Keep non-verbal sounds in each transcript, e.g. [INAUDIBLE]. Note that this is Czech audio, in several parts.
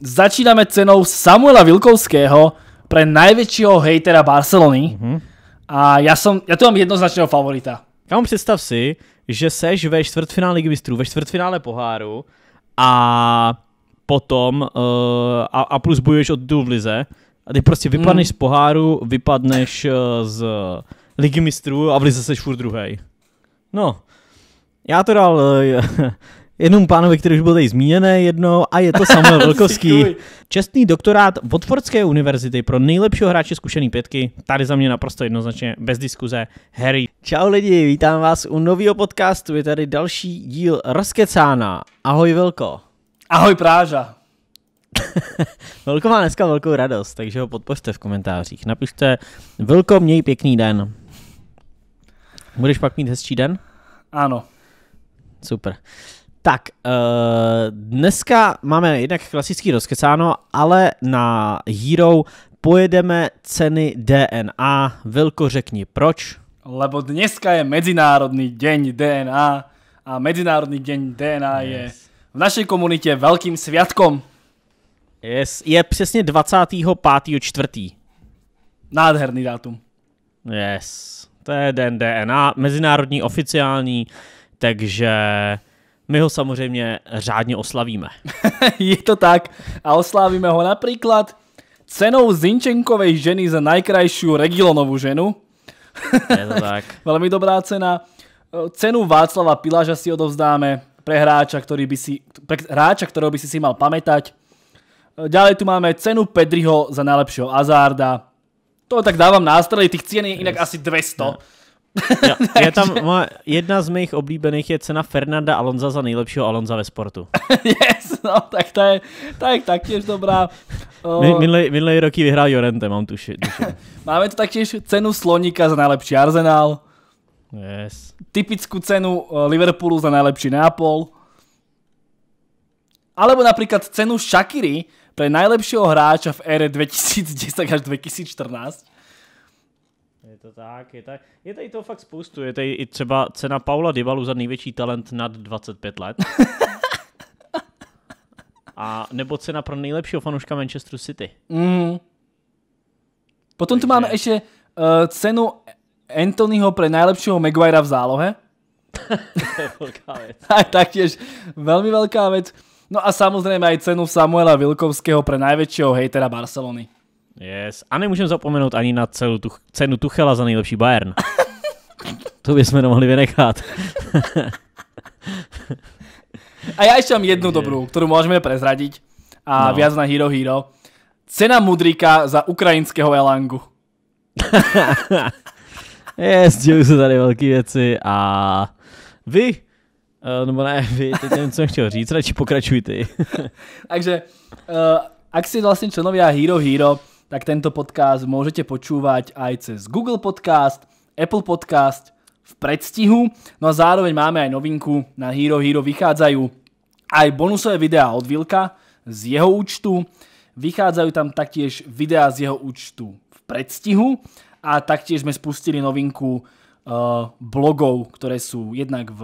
začíname cenou Samuela Vilkovského pre najväčšieho hejtera Barcelony. Mm-hmm. A já, som, já tu mám jednoznačného favorita. Kam představ si, že seš ve čtvrtfinále Ligy mistrů, ve čtvrtfinále poháru a potom uh, a, a plus bojuješ od v lize a ty prostě mhm. vypadneš mm. z poháru, vypadneš uh, z Ligy mistrů a v lize seš furt druhý. No, já to dal uh, Jenom pánovi, který už byl tady zmíněný jednou, a je to Samuel [LAUGHS] Velkovský. Čestný doktorát Watfordské univerzity pro nejlepšího hráče zkušený pětky, tady za mě naprosto jednoznačně, bez diskuze, Harry. Čau lidi, vítám vás u nového podcastu, je tady další díl Rozkecána. Ahoj Velko. Ahoj Práža. [LAUGHS] Velko má dneska velkou radost, takže ho podpořte v komentářích. Napište, Velko, měj pěkný den. Budeš pak mít hezčí den? Ano. Super. Tak, uh, dneska máme jednak klasický rozkecáno, ale na Hero pojedeme ceny DNA. Vilko, řekni proč. Lebo dneska je mezinárodní den DNA a mezinárodní den DNA yes. je v naší komunitě velkým světkom. Yes, je přesně 25.4. Nádherný dátum. Yes, to je den DNA, mezinárodní oficiální, takže my ho samozřejmě řádně oslavíme. [LAUGHS] Je to tak. A oslavíme ho například cenou Zinčenkovej ženy za najkrajšiu regilonovou ženu. [LAUGHS] Je to tak. [LAUGHS] Velmi dobrá cena. Cenu Václava Pilaža si odovzdáme pre hráča, ktorý by si, pre hráča, ktorého by si si mal pamätať. Ďalej tu máme cenu Pedriho za najlepšieho Azarda. To tak dávam nástrely, tých cien je inak yes. asi 200. Yeah. Jo, [LAUGHS] je [LAUGHS] tam má, jedna z mých oblíbených je cena Fernanda Alonza za nejlepšího Alonza ve sportu. [LAUGHS] yes, no, tak to je tak, taktěž dobrá. Uh, minulý, minulý roky vyhrál Jorente, mám tuši. Máme tu taktěž cenu Sloníka za nejlepší Arsenal. Yes. Typickou cenu Liverpoolu za nejlepší Neapol. Alebo například cenu Shakiri pre nejlepšího hráča v ére 2010 až 2014 to tak, je tady, je tady toho fakt spoustu. Je tady i třeba cena Paula Dybalu za největší talent nad 25 let. A nebo cena pro nejlepšího fanouška Manchester City. Mm. Potom Takže... tu máme ještě uh, cenu Anthonyho pro nejlepšího Maguirea v zálohe. to je velká věc. Aj velmi velká věc. No a samozřejmě i cenu Samuela Vilkovského pro největšího hejtera Barcelony. Yes. A nemůžeme zapomenout ani na celu tu, cenu Tuchela za nejlepší Bayern. [LAUGHS] to bychom nemohli vynechat. a já ještě mám jednu dobrou, kterou můžeme prezradit. A no. viac na Hero Hero. Cena Mudrika za ukrajinského Elangu. [LAUGHS] yes, dělují se tady velké věci a vy Uh, nebo ne, vy, teď nevím, co jsem chtěl říct, radši pokračujte. [LAUGHS] Takže, uh, ak si vlastně členovia Hero Hero, tak tento podcast môžete počúvať aj cez Google Podcast, Apple Podcast v predstihu. No a zároveň máme aj novinku na Hero Hero vychádzajú aj bonusové videá od Vilka z jeho účtu. Vychádzajú tam taktiež videá z jeho účtu v predstihu a taktiež sme spustili novinku eh, blogov, ktoré sú jednak v,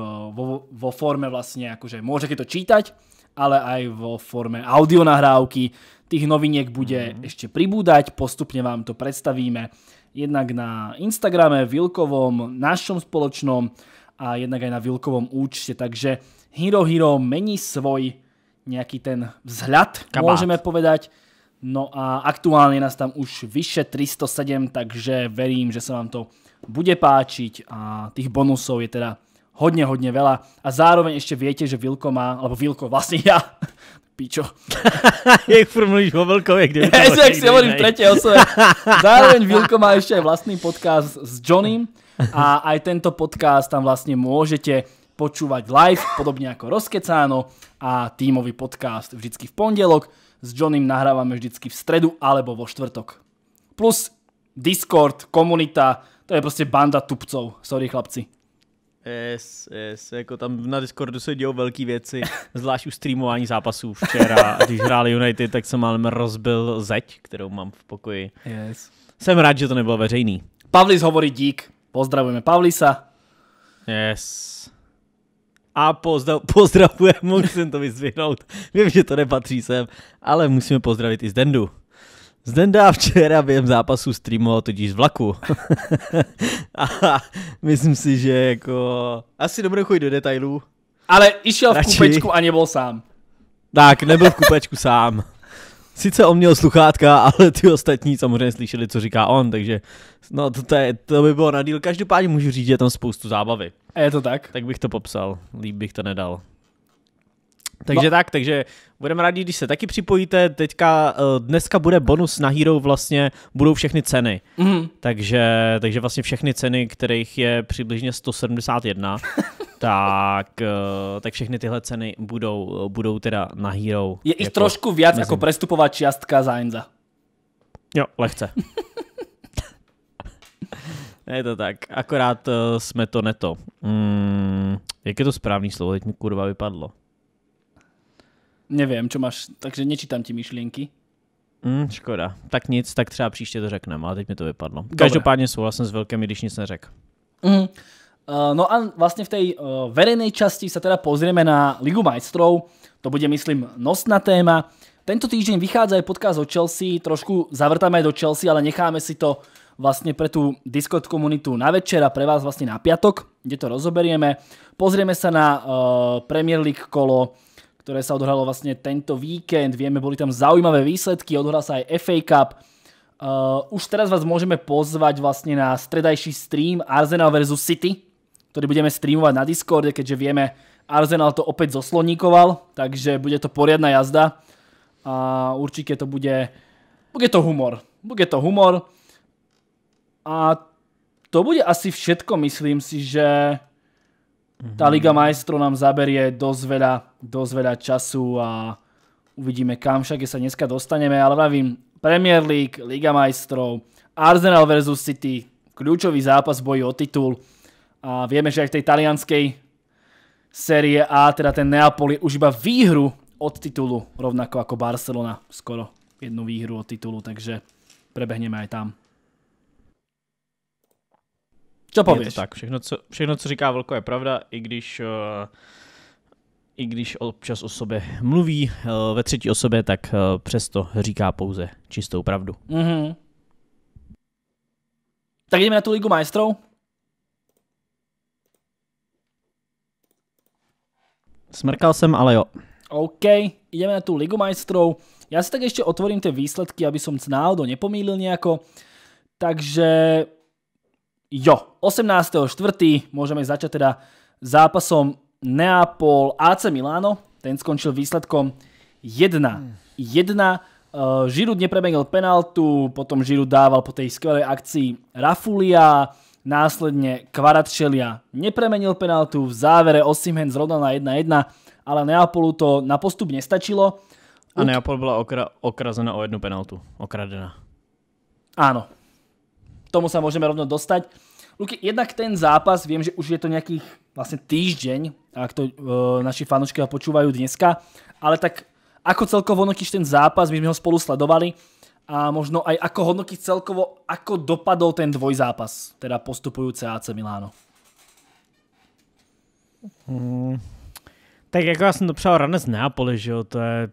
vo forme vlastne, akože môžete to čítať, ale aj vo forme audionahrávky. Tých noviniek bude mm-hmm. ešte pribúdať, postupne vám to predstavíme jednak na Instagrame, Vilkovom, našom spoločnom a jednak aj na Vilkovom účte. Takže Hero Hero mení svoj nejaký ten vzhľad, Kabát. môžeme povedať. No a aktuálne nás tam už vyše 307, takže verím, že sa vám to bude páčiť a tých bonusov je teda hodně, hodně veľa a zároveň ještě viete, že Vilko má, alebo Vilko, vlastne ja, [LAUGHS] píčo. [LAUGHS] Jak furt mluvíš o Vilkovi, kde to Jak si hovorím v tretej osobe. Zároveň Vilko má ještě aj vlastný podcast s Johnny a aj tento podcast tam vlastne môžete počúvať live, podobne ako Rozkecáno a týmový podcast vždycky v pondelok. S Johnnym nahrávame vždycky v stredu alebo vo štvrtok. Plus Discord, komunita, to je prostě banda tupcov. Sorry chlapci. Yes, yes, jako tam na Discordu se dějou velké věci, [LAUGHS] zvlášť u streamování zápasů včera, když hráli United, tak jsem málem rozbil zeď, kterou mám v pokoji. Yes. Jsem rád, že to nebylo veřejný. Pavlis hovorí dík, pozdravujeme Pavlisa. Yes. A pozdrav, [LAUGHS] pozdravujeme, musím to vyzvihnout, vím, že to nepatří sem, ale musíme pozdravit i Dendu. Zdenda včera během zápasu streamoval totiž z vlaku. [LAUGHS] a myslím si, že jako... Asi dobré chodit do detailů. Ale išel Radši. v kupečku a nebyl sám. Tak, nebyl v kupečku sám. Sice on měl sluchátka, ale ty ostatní samozřejmě slyšeli, co říká on, takže no to, to, je, to by bylo na díl. Každopádně můžu říct, že je tam spoustu zábavy. A je to tak? Tak bych to popsal, líp bych to nedal. Takže no. tak, takže budeme rádi, když se taky připojíte. Teďka eh, dneska bude bonus na Hero vlastně, budou všechny ceny. Mm. Takže, takže vlastně všechny ceny, kterých je přibližně 171, [LAUGHS] tak, eh, tak všechny tyhle ceny budou, budou teda na Hero. Je jich jako, trošku víc jako prestupová čiastka za Enza. Jo, lehce. [LAUGHS] Je to tak, akorát eh, jsme to neto. Mm, jak je to správný slovo, teď mi kurva vypadlo. Nevím, co máš, takže nečítám ti myšlenky. Mm, škoda. Tak nic, tak třeba příště to řekneme, ale teď mi to vypadlo. Dobre. Každopádně souhlasím s velkým, když nic neřek. Mm. no a vlastně v té uh, eh, verejnej se teda pozrieme na Ligu majstrov. To bude, myslím, nosná téma. Tento týždeň vychádza aj podcast o Chelsea, trošku zavrtáme do Chelsea, ale necháme si to vlastne pre tú Discord komunitu na večer a pre vás vlastne na piatok, kde to rozoberieme. Pozrieme sa na uh, Premier League kolo ktoré sa odhralo vlastne tento víkend. Vieme, boli tam zaujímavé výsledky, odhral sa aj FA Cup. Eh, už teraz vás môžeme pozvať vlastne na stredajší stream Arsenal versus City, ktorý budeme streamovať na Discorde, keďže vieme, Arsenal to opäť zosloníkoval, takže bude to poriadna jazda. A určite to bude, bude to humor. Bude to humor. A to bude asi všetko, myslím si, že Tá mhm. Liga majstrov nám zaberie dosť veľa, dosť veľa času a uvidíme kam však sa dneska dostaneme, ale vravím Premier League, Liga majstrov, Arsenal versus City, kľúčový zápas bojí o titul a vieme, že aj v tej talianskej série A, teda ten Neapoli už iba výhru od titulu, rovnako ako Barcelona skoro jednu výhru od titulu, takže prebehneme aj tam. Co pověš? Je to tak, všechno co, všechno, co říká Vlko, je pravda, i když... Uh, i když občas o sobě mluví eh, ve třetí osobě, tak eh, přesto říká pouze čistou pravdu. Mm-hmm. Tak jdeme na tu ligu majstrou. Smrkal jsem, ale jo. OK, jdeme na tu ligu majstrou. Já si tak ještě otvorím ty výsledky, aby som se náhodou nepomýlil nějako. Takže Jo, 18.4. môžeme začať teda zápasom Neapol AC Milano. Ten skončil výsledkom 1-1. Hmm. Uh, Žirud penaltu, potom Žirud dával po tej skvelej akcii Rafulia, následne Kvaratšelia nepremenil penaltu, v závere Osimhen zrovnal na 1-1, ale Neapolu to na postup nestačilo. A Neapol byla okrazená okrazena o jednu penaltu, okradena. Áno, tomu sa môžeme rovno dostať. Luky, jednak ten zápas, viem, že už je to nejaký vlastne týždeň, ak to e, naši fanočky ho počúvajú dneska, ale tak ako celkovo hodnotíš ten zápas, my sme ho spolu sledovali a možno aj ako hodnotíš celkovo, ako dopadol ten dvojzápas, teda postupujúce AC Miláno. Hmm. Tak jako já jsem to přál z Neapole, že jo, to je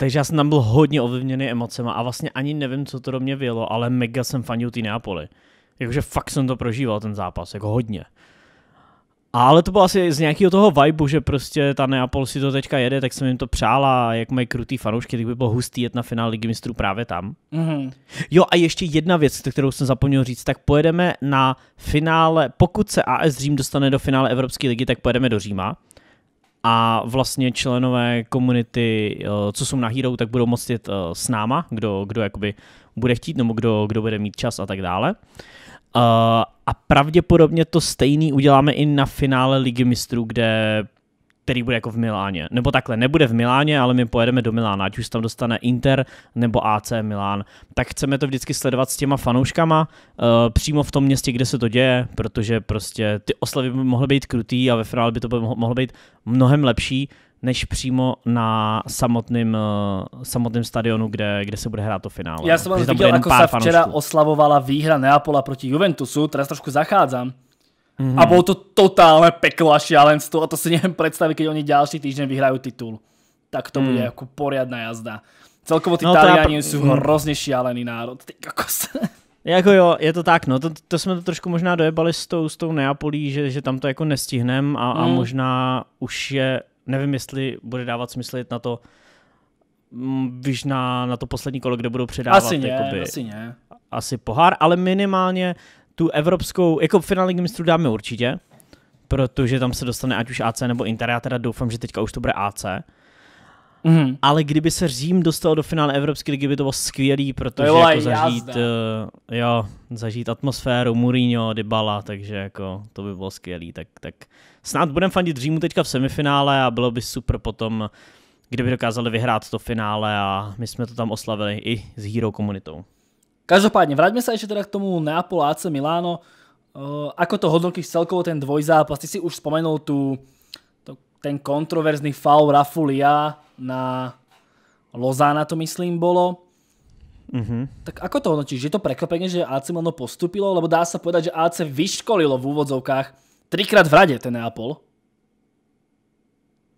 takže já jsem tam byl hodně ovlivněný emocema a vlastně ani nevím, co to do mě vělo, ale mega jsem fanil ty Neapoli. Jakože fakt jsem to prožíval, ten zápas, jako hodně. Ale to bylo asi z nějakého toho vibu, že prostě ta Neapol si to teďka jede, tak jsem jim to přála a jak mají krutý fanoušky, tak by bylo hustý jet na finále Ligy mistrů právě tam. Mm-hmm. Jo a ještě jedna věc, kterou jsem zapomněl říct, tak pojedeme na finále, pokud se AS Řím dostane do finále Evropské ligy, tak pojedeme do Říma a vlastně členové komunity, eh, co jsou na Hero, tak budou moct jít eh, s náma, kdo, kdo jakoby bude chtít, nebo kdo, kdo bude mít čas a tak dále. Eh, a pravděpodobně to stejný uděláme i na finále Ligy mistrů, kde který bude jako v Miláně. Nebo takhle, nebude v Miláně, ale my pojedeme do Milána, ať už tam dostane Inter nebo AC Milán. Tak chceme to vždycky sledovat s těma fanouškama uh, přímo v tom městě, kde se to děje, protože prostě ty oslavy by mohly být krutý a ve finále by to mohlo být mnohem lepší, než přímo na samotném uh, eh, samotném stadionu, kde, kde se bude hrát to finále. Já no. jsem viděl, jako se včera fanoušků. oslavovala výhra Neapola proti Juventusu, teraz trošku zachádzam, Mm-hmm. A bolo to totálne peklo a šialenstvo a to si neviem predstaviť, keď oni ďalší týždeň vyhrajú titul. Tak to mm. bude hmm. ako poriadna jazda. Celkovo tí no, Taliani sú mm. hrozně šialený národ. Ty kokos. [LAUGHS] Jako jo, je to tak, no to, to jsme to trošku možná dojebali s tou, s tou Neapolí, že, že tam to jako nestihnem a, mm. a hmm. možná už je, nevím jestli bude dávat smysl jít na to, mm, víš, na, na to poslední kolo, kde budou předávat asi ne, jakoby, asi, ne. asi pohár, ale minimálně tu evropskou, jako finále mistrů dáme určitě, protože tam se dostane ať už AC nebo Inter, já teda doufám, že teďka už to bude AC. Mm. Ale kdyby se Řím dostal do finále Evropské ligy, by to bylo skvělý, protože to jako zažít, uh, jo, zažít atmosféru Mourinho, Dybala, takže jako to by bylo skvělý. Tak, tak snad budeme fandit Římu teďka v semifinále a bylo by super potom, kdyby dokázali vyhrát to finále a my jsme to tam oslavili i s Hero komunitou. Každopádne, vraťme sa ešte teda k tomu Neapol AC Milano. Eh, ako to hodnotíš celkovo ten dvojzápas? Ty si už spomenul tu ten kontroverzný faul Rafulia na Lozána to myslím bolo. Mhm. Tak ako to hodnotíš? Je to prekvapenie, že AC Milano postupilo? Lebo dá sa povedať, že AC vyškolilo v úvodzovkách trikrát v rade ten Neapol.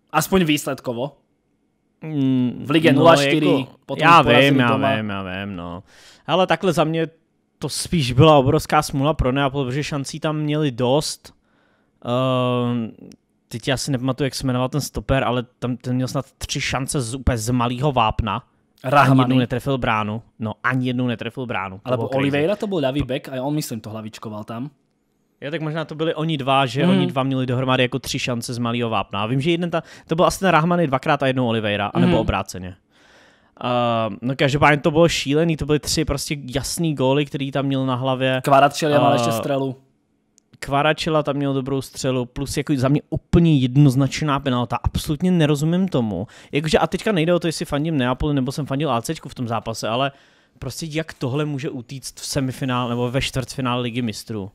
Aspoň výsledkovo. Mm, v Ligue no, Jako, potom já vím, já vím, já vím, no. Ale takhle za mě to spíš byla obrovská smůla pro Neapol, protože šancí tam měli dost. Uh, teď já si nepamatuju, jak se jmenoval ten stoper, ale tam ten měl snad tři šance z, úplně z malého vápna. Rahmany. Ani jednou netrefil bránu. No, ani jednou netrefil bránu. Ale Oliveira to byl davý back a on myslím to hlavičkoval tam. Jo, tak možná to byli oni dva, že mm. oni mhm. dva měli dohromady jako tři šance z malého vápna. A vím, že jeden ta, to byl asi ten Rahmany dvakrát a jednou Oliveira, anebo mm. obráceně. Uh, no každopádně to bylo šílený, to byly tři prostě jasný góly, který tam měl na hlavě. Kvarat uh, ještě strelu. Kvaračela tam měl dobrou střelu, plus jako za mě úplně jednoznačná penalta. Absolutně nerozumím tomu. Jakože a teďka nejde o to, jestli fandím Neapoli nebo jsem fandil ACčku v tom zápase, ale prostě jak tohle může utíct v semifinále nebo ve čtvrtfinále ligy mistrů.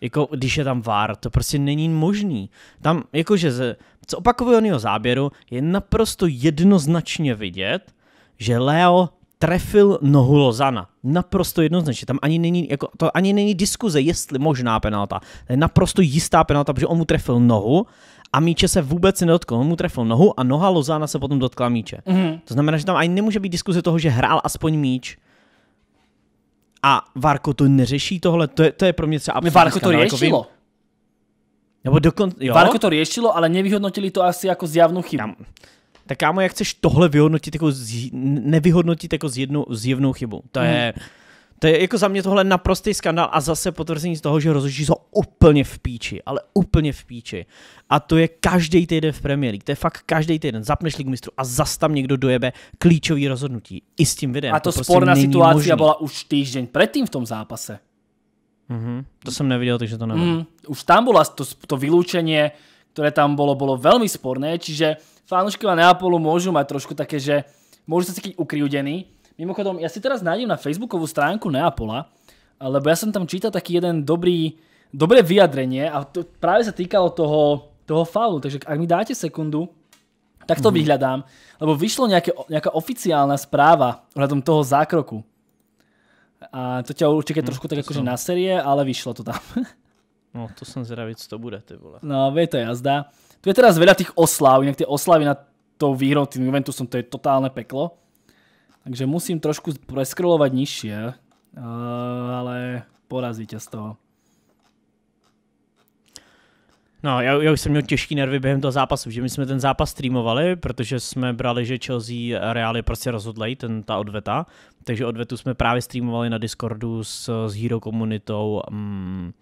Jako, když je tam VAR, to prostě není možný. Tam, jakože z, z opakovaného záběru je naprosto jednoznačně vidět, že Leo trefil nohu Lozana. Naprosto jednoznačně. Tam ani není, jako, to ani není diskuze, jestli možná penalta. To je naprosto jistá penalta, protože on mu trefil nohu a míče se vůbec nedotkl. On mu trefil nohu a noha Lozana se potom dotkla míče. Mm. To znamená, že tam ani nemůže být diskuze toho, že hrál aspoň míč. A Varko to neřeší tohle, to je, to je pro mě třeba Varko to jako řešilo. Jako Nebo dokon, jo? Varko to řešilo, ale nevyhodnotili to asi jako zjavnou chybu. Tam. Tak kámo, jak chceš tohle vyhodnotit jako z, nevyhodnotit jako z zjevnou chybu? To hmm. je... To je jako za mě tohle naprostý skandál a zase potvrzení z toho, že rozhodčí jsou úplně v píči, ale úplně v píči. A to je každý týden v Premier League, to je fakt každý týden. Zapneš Ligu mistru a zas tam někdo dojebe klíčový rozhodnutí. I s tím videem. A to, to prostě sporná prostě byla už týždeň předtím v tom zápase. Mm-hmm. To jsem neviděl, takže to nevím. Mm, už tam bylo to, to vyloučení, které tam bylo, bylo velmi sporné, čiže na Neapolu můžou mít trošku také, že můžu se cítit ukriudený, Mimochodom, ja si teraz nájdem na facebookovú stránku Neapola, lebo ja som tam čítal taký jeden dobrý, dobré vyjadrenie a to práve sa týkalo toho, toho faulu, takže ak mi dáte sekundu, tak to mm -hmm. vyhľadám, lebo vyšlo nejaké, nejaká oficiálna správa ohľadom toho zákroku. A to ťa určite mm, trošku tak akože som... na série, ale vyšlo to tam. [LAUGHS] no, to som zvedavý, co to bude, ty vole. No, vie to jazda. Tu je teraz veľa tých oslav, inak tie oslavy na tou výhrou tým Juventusom, to je totálne peklo. Takže musím trošku preskrolovat nižšie, eh, ale porazí tě z toho. No, já, já už jsem měl těžký nervy během toho zápasu, že my jsme ten zápas streamovali, protože jsme brali, že Chelsea Real je prostě rozhodlej, ten, ta odveta. Takže odvetu jsme právě streamovali na Discordu s, s Hero komunitou. Mm,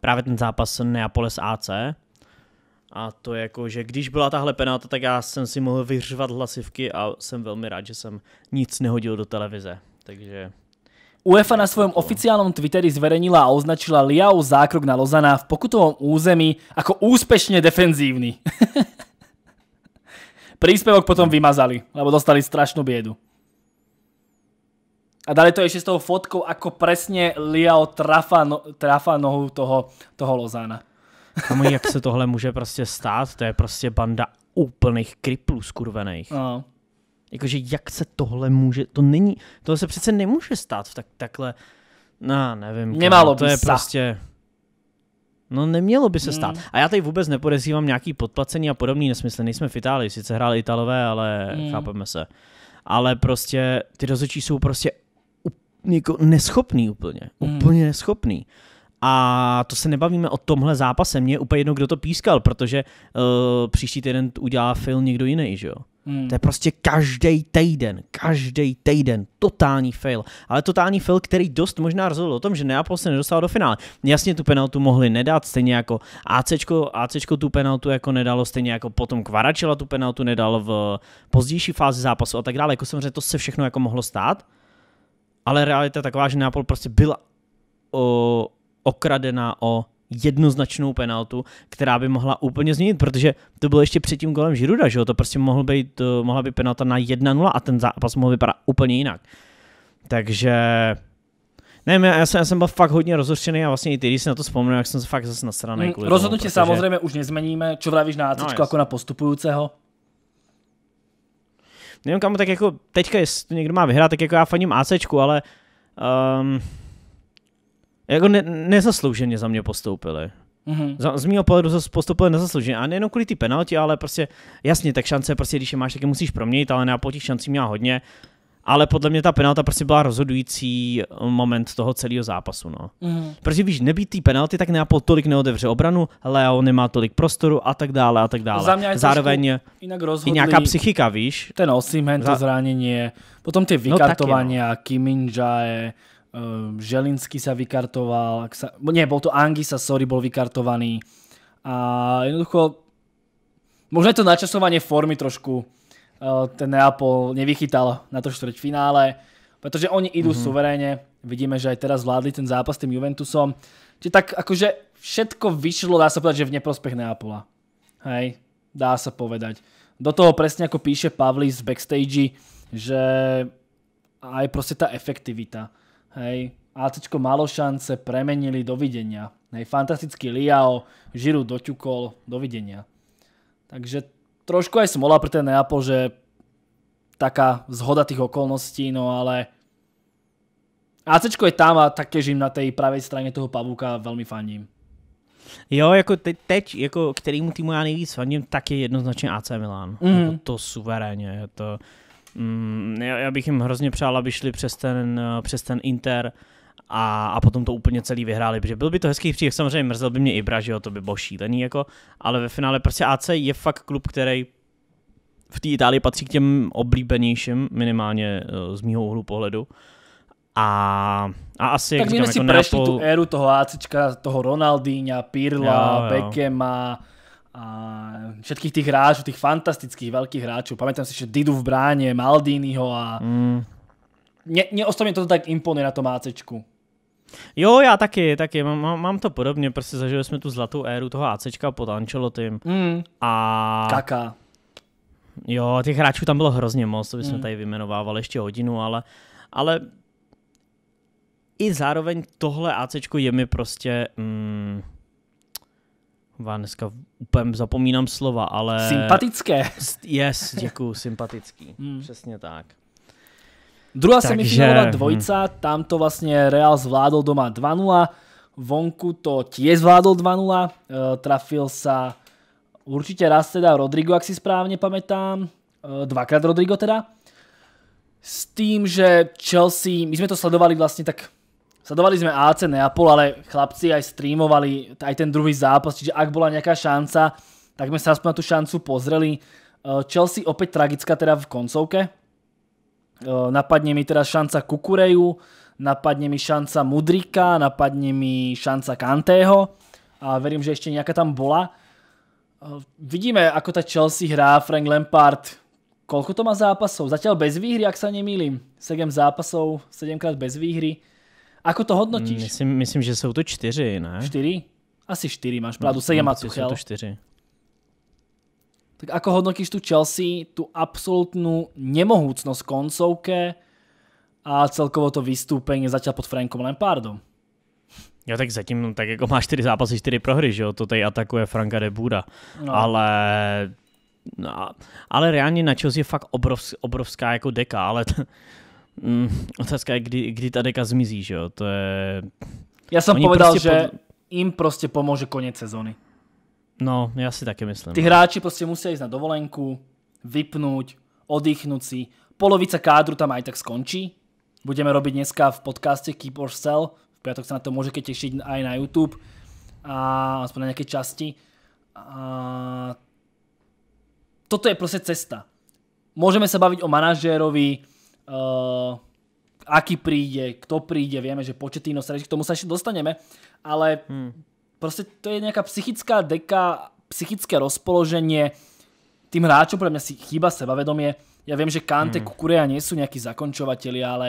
právě ten zápas Neapoles AC. A to je jako, že když byla tahle penalta, tak já jsem si mohl vyřvat hlasivky a jsem velmi rád, že jsem nic nehodil do televize. Takže UEFA na svojom oficiálnom Twitteri zverejnila a označila Liao zákrok na Lozana v pokutovom území ako úspešne defenzívny. [LAUGHS] Príspevok potom vymazali, lebo dostali strašnú biedu. A dali to ešte s tou fotkou, ako presne Liao trafa, no, nohu toho Lozana. Kamu, jak se tohle může prostě stát? To je prostě banda úplných kriplů skurvených. No. Jakože jak se tohle může, to není, to se přece nemůže stát v tak, takhle, no nevím. Nemálo to je sa. prostě, No nemělo by se stát. Mm. A já tady vůbec nepodezívám nějaký podplacení a podobný nesmysl. Nejsme v Itálii, sice hráli Italové, ale mm. chápeme se. Ale prostě ty rozhodčí jsou prostě jako neschopný úplně. Mm. Úplně neschopný. A to se nebavíme o tomhle zápase. Mně je úplně jedno, kdo to pískal, protože uh, příští týden udělá fail někdo jiný, že jo? Hmm. To je prostě každý týden, každý týden, totální fail. Ale totální fail, který dost možná rozhodl o tom, že Neapol se nedostal do finále. Jasně tu penaltu mohli nedat, stejně jako ACčko, ACčko tu penaltu jako nedalo, stejně jako potom Kvaračila tu penaltu nedal v pozdější fázi zápasu a tak dále. Jako jsem řekl, to se všechno jako mohlo stát, ale realita je taková, že Neapol prostě byla o, okradená o jednoznačnou penaltu, která by mohla úplně změnit, protože to bylo ještě před tím golem Žiruda, že jo? To prostě mohl být, eh, mohla být penalta na 1-0 a ten zápas mohl vypadat úplně jinak. Takže Nevím, já, jsem, já jsem byl fakt hodně rozhořčený a vlastně i ty, když si na to vzpomenu, jak jsem se fakt zase nasraný. Mm, rozhodnutí protože... samozřejmě už nezmeníme, čo vravíš na AC no, jako na postupujícího. Nevím, kam tak jako teďka, jestli někdo má vyhrát, tak jako já faním AC, ale um, jako ne, nezaslouženě za mě postoupili. Mm-hmm. Z, mého pohledu se postupuje nezaslouženě. A nejenom kvůli ty penalti, ale prostě jasně, tak šance prostě, když je máš, tak je musíš proměnit, ale Neapol těch šancí měla hodně. Ale podle mě ta penalta prostě byla rozhodující eh, moment toho celého zápasu. No. Mm-hmm. Protože víš, nebýt té penalty, tak Neapol tolik neodevře obranu, Leo nemá tolik prostoru a tak dále a tak dále. Za mě Zároveň jinak i nějaká psychika, víš. Ten Osimen, to Za... zranění, potom ty no no. vykartování, no. Kiminja je uh, Želinský sa vykartoval, ak sa, nie, bol to Angisa, sorry, bol vykartovaný. A jednoducho, možno je to načasovanie formy trošku, uh, ten Neapol nevychytal na to finále, protože oni idú mm -hmm. suveréne, vidíme, že aj teraz vládli ten zápas tým Juventusom. Čiže tak akože všetko vyšlo, dá sa povedať, že v neprospech Neapola. Hej, dá sa povedať. Do toho presne ako píše Pavlis z backstage, že aj proste tá efektivita hej, ACčko malo šance, premenili, dovidenia. Hej, fantastický Liao, Žiru doťukol, dovidenia. Takže trošku aj smola pre ten Neapol, že taká zhoda tých okolností, no ale ACčko je tam a taktiež im na tej pravej straně toho Pavúka velmi faním. Jo, jako te, teď, jako kterýmu týmu já nejvíc fandím, tak je jednoznačně AC Milan. Mm. Jako to suverénně, to Mm, já, já bych jim hrozně přál, aby šli přes ten, eh, přes ten Inter a, a potom to úplně celý vyhráli, protože byl by to hezký příběh, samozřejmě mrzel by mě Ibra, že jo, to by bylo šílený, jako, ale ve finále prostě AC je fakt klub, který v té Itálii patří k těm oblíbenějším, minimálně eh, z mýho úhlu pohledu. A, a asi, tak jak říkám, si jako Neapol... tu éru toho ACčka, toho Ronaldinha, Pirla, jo, jo. Beckema, a všetkých tých hráčov, tých fantastických veľkých hráčov. Pamätám si, že Didu v bráne, Maldiniho a... Mm. Ne, neostane to tak imponuje na tom ACčku. Jo, já taky, taky. Mám, mám to podobně, prostě zažili jsme tu zlatou éru toho ACčka pod Ancelotym. Mm. A... Kaka. Jo, těch hráčů tam bylo hrozně moc, to bychom mm. tady vymenovávali ještě hodinu, ale, ale i zároveň tohle ACčko je mi prostě... Mm, já dneska úplně zapomínám slova, ale... Sympatické. Yes, děkuju, sympatický. [LAUGHS] Hmm. Přesně tak. Druhá Takže... semifinálová dvojica, hmm. tam to vlastně Real zvládol doma 2-0, vonku to tiež zvládol 2-0, eh, trafil sa určitě raz teda Rodrigo, jak si správně pamätám, eh, dvakrát Rodrigo teda, s tým, že Chelsea, my jsme to sledovali vlastně tak Sledovali sme AC Neapol, ale chlapci aj streamovali aj ten druhý zápas, čiže ak bola nejaká šanca, tak sme sa aspoň na tú šancu pozreli. E, Chelsea opäť tragická teda v koncovke. E, napadne mi teda šanca Kukureju, napadne mi šanca Mudrika, napadne mi šanca Kantého a verím, že ešte nejaká tam bola. E, vidíme, ako ta Chelsea hrá, Frank Lampard, koľko to má zápasov? Zatiaľ bez výhry, ak sa nemýlim. 7 zápasov, 7 krát bez výhry. Ako to hodnotíš? Myslím, myslím, že jsou to čtyři, ne? Čtyři? Asi čtyři, máš no, pravdu, no, sedm má Tuchel. Jsou to čtyři. Tak ako hodnotíš tu Chelsea, tu absolútnu nemohúcnosť koncovke a celkovo to vystúpenie zatiaľ pod Frankom Lampardom? Jo, tak zatím, no, tak jako máš čtyři zápasy, čtyři prohry, že jo, to tady atakuje Franka de Buda, no. ale no, ale reálně na Chelsea je fakt obrovská, obrovská jako deka, ale t- Mm, otázka je, kdy, kdy ta deka zmizí, že jo? To je... Já jsem Oni povedal, prostě že pod... im prostě pomůže konec sezony. No, já si také myslím. Ty hráči prostě musí jít na dovolenku, vypnout, oddychnout si. Polovica kádru tam aj tak skončí. Budeme robiť dneska v podcaste Keep or Sell. V piatok sa na to môžete tešiť aj na YouTube. A aspoň na nejaké časti. A... Toto je proste cesta. Môžeme sa baviť o manažérovi, uh, aký príde, kto príde, vieme, že početino sa k tomu sa ešte dostaneme, ale hmm. proste to je nejaká psychická deka, psychické rozpoloženie, tým hráčom pre mňa si chýba sebavedomie. Ja viem, že Kante, hmm. Kukurea nie sú nejakí zakončovateľi, ale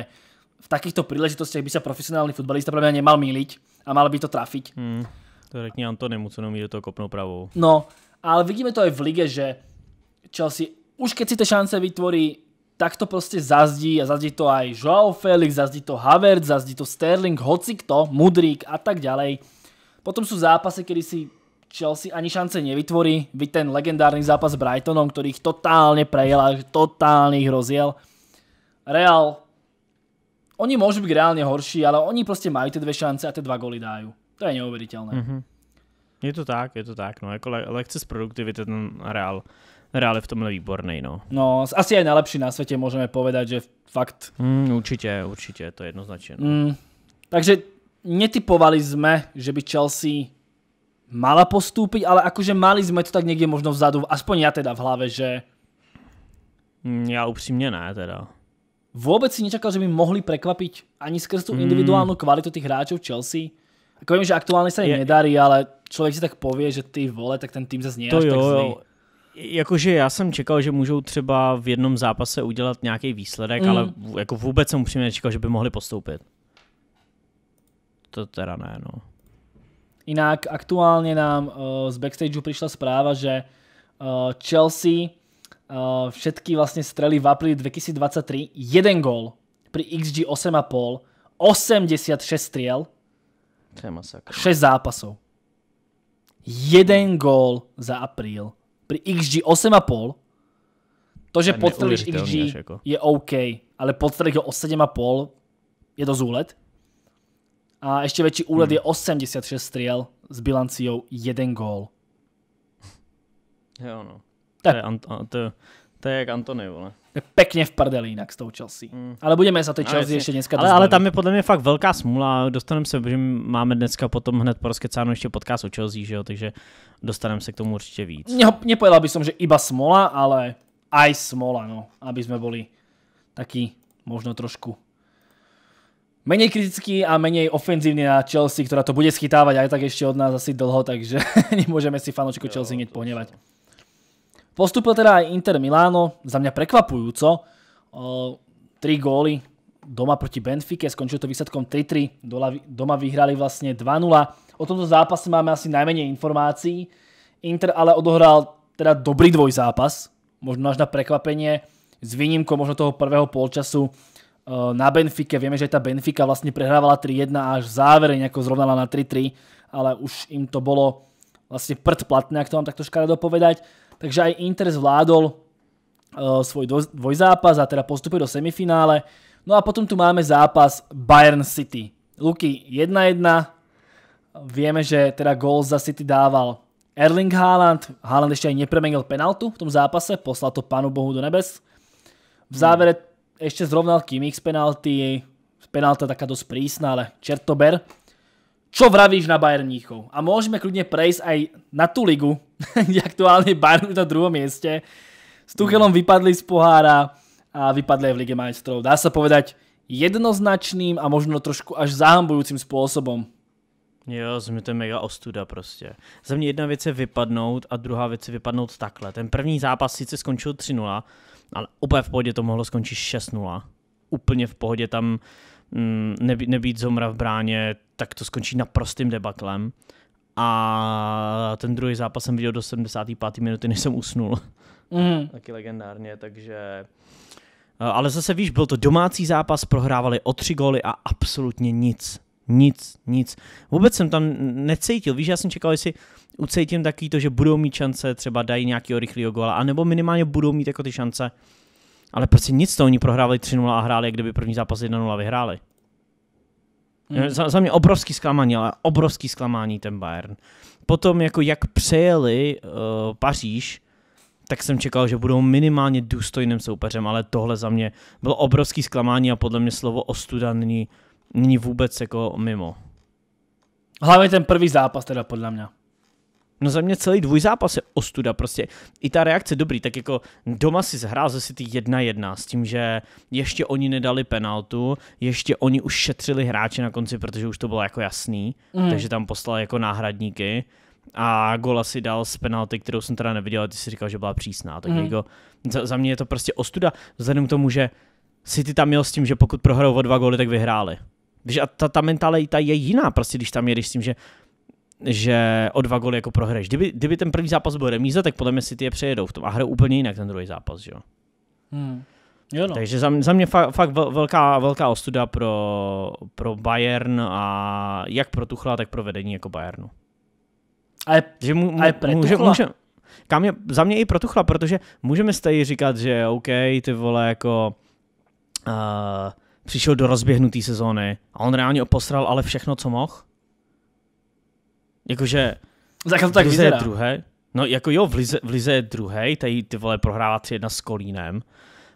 v takýchto príležitostiach by sa profesionálny futbalista pre mňa nemal míliť a mal by to trafiť. Hmm. To řekni Antonemu, co nemůže to kopnou pravou. No, ale vidíme to aj v lige, že Chelsea už keď si tie šance vytvorí, tak to proste zazdí a zazdí to aj Joao Felix, zazdí to Havertz, zazdí to Sterling, hoci kto, Mudrík a tak ďalej. Potom sú zápasy, kedy si Chelsea ani šance nevytvorí. Vy ten legendárny zápas s Brightonom, ktorý ich totálne prejel a totálne ich rozjel. Real, oni môžu byť reálne horší, ale oni proste majú tie dve šance a tie dva goly dajú. To je neuveriteľné. Mhm. Je to tak, je to tak. No, jako lekce z produktivity ten Real Real je v tomhle výborný, no. No, asi je nejlepší na světě, můžeme povedať, že fakt. Mm, určitě, určitě, to je jednoznačně. No. Mm, takže netypovali jsme, že by Chelsea mala postúpiť, ale akože mali jsme to tak někde možno vzadu, aspoň já teda v hlavě, že... Mm, já upřímně ne teda. Vůbec si nečakal, že by mohli prekvapiť ani skrz tu mm. individuálnu kvalitu těch hráčů Chelsea. Ako vím, že aktuálně se jim je... nedarí, ale člověk si tak pově, že ty vole, tak ten tým zase nie to až jo, tak zlý. Jo. Jakože já jsem čekal, že můžou třeba v jednom zápase udělat nějaký výsledek, mm. ale jako vůbec jsem upřímně nečekal, že by mohli postoupit. To teda ne, no. Jinak aktuálně nám uh, z backstageu přišla zpráva, že uh, Chelsea uh, všetky vlastně strely v apríli 2023 jeden gol pri XG 8,5 86 striel 6 zápasov. Jeden gól za apríl pri XG 8,5, to, že podstrelíš XG jako. je OK, ale podstrelíš ho o 7,5 je dosť úlet. A ešte väčší úlet hmm. je 86 striel s bilanciou 1 gól. Jo no. to je jak Antony, vole je pekně v prdeli jinak s tou Chelsea. Mm. Ale budeme za té no, Chelsea no, ještě dneska ale, ale tam je podle mě fakt velká smůla. Dostaneme se, že máme dneska potom hned po rozkecánu ještě podcast o Chelsea, že jo? takže dostaneme se k tomu určitě víc. Nepojela bych som, že iba smola, ale aj smola, no, aby jsme boli taký možno trošku menej kritický a menej ofenzívny na Chelsea, která to bude schytávať aj tak ještě od nás asi dlho, takže [LAUGHS] nemůžeme si fanočku Chelsea hneď pohnevať. Postupil teda aj Inter Miláno, za mňa prekvapujúco. Tri góly doma proti Benfike, skončil to výsledkom 3-3, doma vyhrali vlastne 2-0. O tomto zápase máme asi najmenej informácií. Inter ale odohral teda dobrý dvoj zápas, možno až na prekvapenie, s výnimkou možno toho prvého polčasu na Benfike. Vieme, že aj tá Benfika vlastne prehrávala 3-1 a až v závere nejako zrovnala na 3-3, ale už im to bolo vlastne prd platné, ak to mám takto škaredo povedať. Takže aj Inter zvládol uh, svoj dvojzápas a teda postupil do semifinále. No a potom tu máme zápas Bayern City. Luky 1-1. Vieme, že teda gól za City dával Erling Haaland. Haaland ešte aj nepremenil penaltu v tom zápase, poslal to Pánu Bohu do nebes. V hmm. závere ešte zrovnal Kimmich z penalty. Penalta taká dosť prísna, ale čertober. Čo vravíš na Mníchov? A môžeme kľudne prejsť aj na tú ligu, [LAUGHS] kde aktuálne Bayern je na druhom mieste. S Tuchelom vypadli z pohára a vypadli aj v Lige majstrov. Dá sa povedať jednoznačným a možno trošku až zahambujúcim spôsobom. Jo, za mě to je mega ostuda prostě. Za mě jedna věc je vypadnout a druhá věc je vypadnout takhle. Ten první zápas sice skončil 3-0, ale úplně v pohodě to mohlo skončit 6-0. Úplně v pohodě tam Mm, nebýt, Zomra v bráně, tak to skončí naprostým debaklem. A ten druhý zápas jsem viděl do 75. minuty, než jsem usnul. Mm. [LAUGHS] Taky legendárně, takže... Eh, ale zase víš, byl to domácí zápas, prohrávali o tři góly a absolutně nic. Nic, nic. Vůbec jsem tam necítil. Víš, já jsem čekal, jestli ucítím taky to, že budou mít šance, třeba dají nějakého rychlého góla, anebo minimálně budou mít jako ty šance ale prostě nic to oni prohrávali 3-0 a hráli, jak kdyby první zápas 1-0 vyhráli. Hmm. Za, za mě obrovský zklamání, ale obrovský zklamání ten Bayern. Potom, jako jak přejeli uh, Paříž, tak jsem čekal, že budou minimálně důstojným soupeřem, ale tohle za mě bylo obrovský zklamání a podle mě slovo ostuda není, není vůbec jako mimo. Hlavně ten první zápas teda podle mě. No za mě celý dvojzápas je ostuda prostě. I ta reakce dobrý, tak jako doma si zhrál zase ty jedna jedna s tím, že ještě oni nedali penaltu, ještě oni už šetřili hráče na konci, protože už to bylo jako jasný, mm. takže tam poslal jako náhradníky a gola si dal z penalty, kterou jsem teda neviděl, ty si říkal, že byla přísná, tak mm. jako za, za mě je to prostě ostuda, vzhledem k tomu, že si ty tam měl s tím, že pokud prohrou o dva góly, tak vyhráli. Víš, a ta, ta mentalita je jiná, prostě když tam jedeš s tím, že že o dva góly jako prohraješ. Kdyby, kdyby ten první zápas byl remíza, tak podle mě si ty je přejedou v tom a hrajou úplně jinak ten druhý zápas, že jo. Hmm. Jo no. Takže za, mě, za mě fakt, fakt velká, velká ostuda pro, pro Bayern a jak pro Tuchla, tak pro vedení jako Bayernu. A je, že mu, mu, a je pre může, může, kam je, za mě i pro Tuchla, protože můžeme stejně říkat, že OK, ty vole jako uh, přišel do rozběhnutý sezóny a on reálně oposral ale všechno, co mohl Jakože... Tak to tak v lize je druhé. No jako jo, v lize, v lize je druhý, tady ty vole prohrává 3 jedna s Kolínem.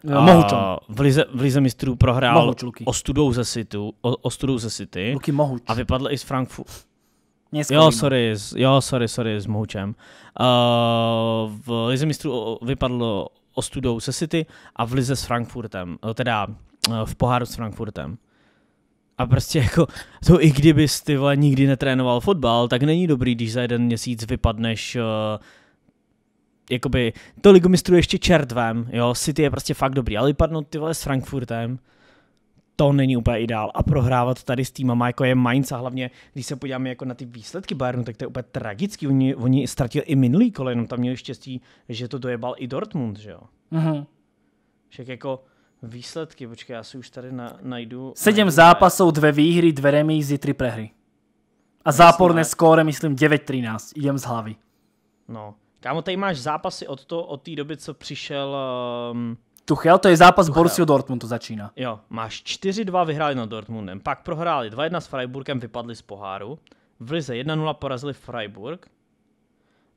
No, to. V lize, v lize mistrů prohrál Mohuč, Luky. ostudou ze City. O, ostudou ze City. Luky Mohuč. A vypadl i z Frankfurtu. Jo, sorry, jo, sorry, sorry, s Mohučem. Uh, v lize mistrů vypadlo ostudou se City a v lize s Frankfurtem, teda v poháru s Frankfurtem. A prostě jako to i kdyby ty vole nikdy netrénoval fotbal, tak není dobrý, když za jeden měsíc vypadneš uh, jakoby, to ligu mistru ještě čertvem, jo, City je prostě fakt dobrý, ale vypadnout ty vole s Frankfurtem, to není úplně ideál. A prohrávat tady s týmama, jako je Mainz a hlavně, když se podíváme jako na ty výsledky Bayernu, tak to je úplně tragický. Oni, oni ztratili i minulý kolo, jenom tam měli štěstí, že to dojebal i Dortmund, že jo. Mhm. Však jako Výsledky, počkej, já si už tady na, najdu. Sedm zápasů, dvě výhry, dvě remízy, tři prehry. A záporné ne. skóre, myslím, 9-13. Jdem z hlavy. No. Kámo, tady máš zápasy od, té od doby, co přišel... Um... Tuchel, to je zápas Tuchel. Borussia Dortmund, to začíná. Jo, máš 4-2 vyhráli nad Dortmundem, pak prohráli 2-1 s Freiburgem, vypadli z poháru, v Lize 1-0 porazili Freiburg,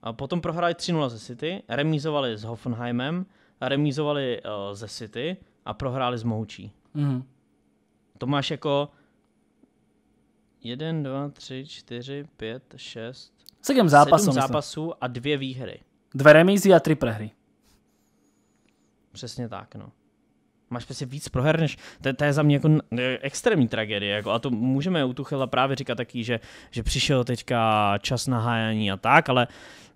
a potom prohráli 3-0 ze City, remízovali s Hoffenheimem, remízovali uh, ze City, a prohráli s Mohučí. Mm. To máš jako 1, 2, 3, 4, 5, 6, 7 zápasů, 7 zápasů a dvě výhry. Dve remízy a tři prehry. Přesně tak, no máš prostě víc proher, než to, to je za mě jako extrémní tragédie. Jako, a to můžeme u Tuchela právě říkat taky, že, že přišel teďka čas na hájení a tak, ale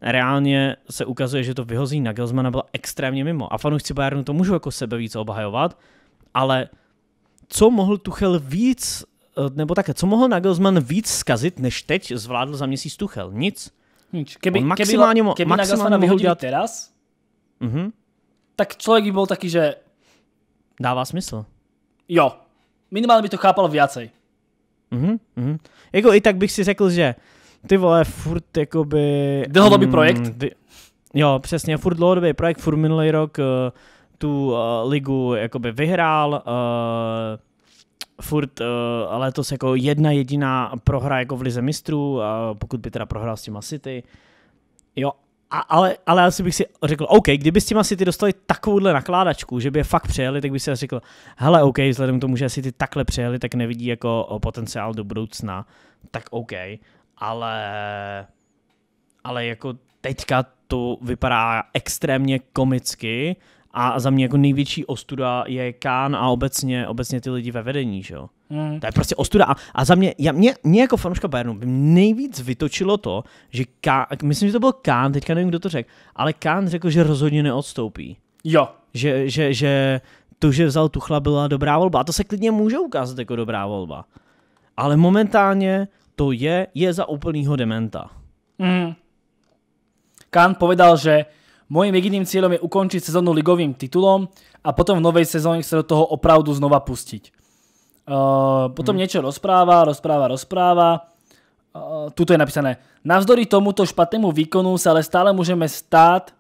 reálně se ukazuje, že to vyhození na Gelsmana bylo extrémně mimo. A fanoušci Bayernu to můžou jako sebe víc obhajovat, ale co mohl Tuchel víc, eh, nebo také, co mohl Nagelsmann víc zkazit, než teď zvládl za měsíc Tuchel? Nic. Nič. Keby, On maximálně, keby, keby maximálně mohl dělat... teraz, uh-huh. tak člověk by byl taky, že Dává smysl. Jo. Minimálně by to chápal viacej. Mhm, mhm. Jako i tak bych si řekl, že ty vole, furt jakoby... Dlouhodobý um, projekt? Dy, jo, přesně, furt dlouhodobý projekt, furt minulý rok uh, tu uh, ligu jakoby vyhrál, uh, furt uh, letos jako jedna jediná prohra jako v lize mistrů, uh, pokud by teda prohrál s těma City. Jo, a, ale, ale asi bych si řekl, OK, kdyby s tím asi ty dostali takovouhle nakládačku, že by je fakt přejeli, tak bych si řekl, hele, OK, vzhledem k tomu, že asi ty takhle přejeli, tak nevidí jako potenciál do budoucna, tak OK, ale, ale jako teďka to vypadá extrémně komicky a za mě jako největší ostuda je Kán a obecně, obecně ty lidi ve vedení, že jo. Mm. To je prostě ostuda. A, a za mě, já, mě, mě jako fanouška Bayernu by nejvíc vytočilo to, že Kán, myslím, že to byl Kán, teďka nevím, kdo to řekl, ale Kán řekl, že rozhodně neodstoupí. Jo. Že, že, že to, že vzal Tuchla, byla dobrá volba. A to se klidně může ukázat jako dobrá volba. Ale momentálně to je, je za úplnýho dementa. Mm. Kán povedal, že Mojím jediným cieľom je ukončiť sezónu ligovým titulom a potom v novej sezóne sa do toho opravdu znova pustiť. Uh, eh, potom hmm. niečo rozpráva, rozpráva, rozpráva. Uh, eh, tuto je napísané. Navzdory tomuto špatnému výkonu sa ale stále můžeme stát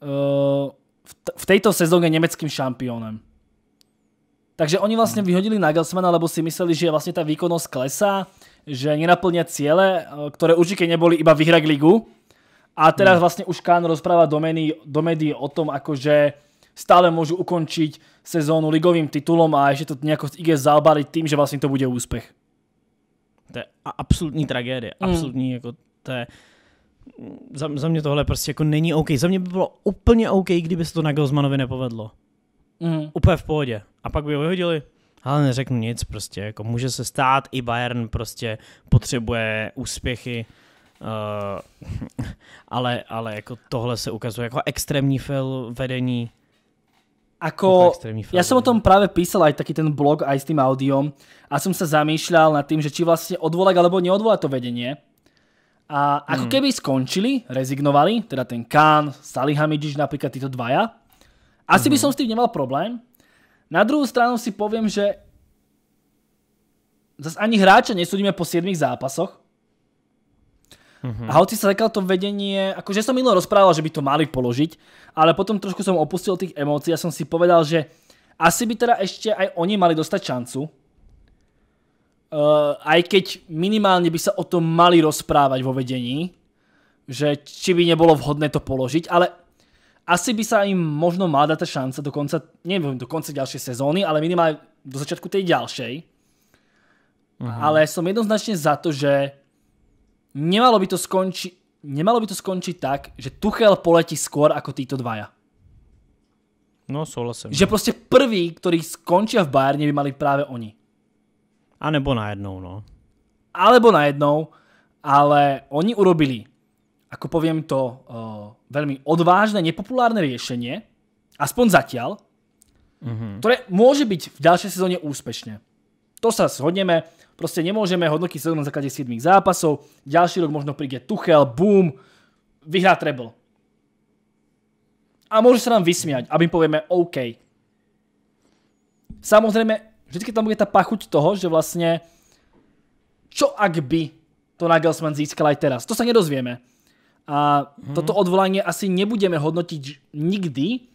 uh, v, v této sezóně německým šampionem. Takže oni vlastně hmm. vyhodili Nagelsmana, lebo si mysleli, že vlastně ta výkonnost klesá, že nenaplňa ciele, které určite neboli iba vyhrať ligu, a teraz hmm. vlastne už Kán rozpráva do médií, do médií o tom, akože stále môžu ukončiť sezónu ligovým titulom a ešte to nejako ide zaobaliť tým, že vlastne to bude úspech. To je absolutní tragédie. Hmm. Absolutní, mm. to je... Za, za mě tohle prostě jako není OK. Za mě by bylo úplně OK, kdyby se to na Gozmanovi nepovedlo. Mm. Úplně v pohodě. A pak by ho vyhodili. Ale neřeknu nic prostě. Jako může se stát, i Bayern prostě potřebuje úspěchy. Eh, [LAUGHS] ale, ale jako tohle se ukazuje jako extrémní fail vedení. Ako, jako Já ja som o tom práve písal aj taký ten blog aj s tým audiom a som sa zamýšľal nad tým, že či vlastne odvolať alebo neodvolať to vedenie. A ako mm. keby skončili, rezignovali, teda ten Khan, Salihamidžiš, napríklad títo dvaja, asi mm. by hmm. som s tým nemal problém. Na druhou stranu si poviem, že zase ani hráča nesudíme po 7 zápasoch, Uh-huh. A hoci sa to vedenie, akože som minulé rozprával, že by to mali položiť, ale potom trošku som opustil tých emócií a som si povedal, že asi by teda ešte aj oni mali dostať šancu, uh, aj keď minimálne by sa o tom mali rozprávať vo vedení, že či by nebolo vhodné to položiť, ale asi by sa im možno mala dať tá šanca do konca, neviem, do konca ďalšej sezóny, ale minimálne do začiatku tej ďalšej. Uh-huh. Ale som jednoznačne za to, že nemalo by to skončiť nemalo by to skončiť tak, že Tuchel poletí skôr ako títo dvaja. No, souhlasím. Že prostě prví, ktorí skončia v Bayerně, by mali právě oni. A nebo najednou, no. Alebo najednou, ale oni urobili, ako poviem to, eh, veľmi odvážne, nepopulárne riešenie, aspoň zatiaľ, mhm. ktoré môže byť v ďalšej sezóne úspešne. To sa shodneme, Proste nemôžeme hodnotiť sezónu na základe 7 zápasov. Ďalší rok možno príde Tuchel, boom, vyhrá treble. A môže sa nám vysmiať aby povieme OK. Samozrejme, vždycky tam bude tá pachuť toho, že vlastne čo ak by to Nagelsmann získal aj teraz. To sa nedozvieme. A mhm. toto odvolanie asi nebudeme hodnotiť nikdy,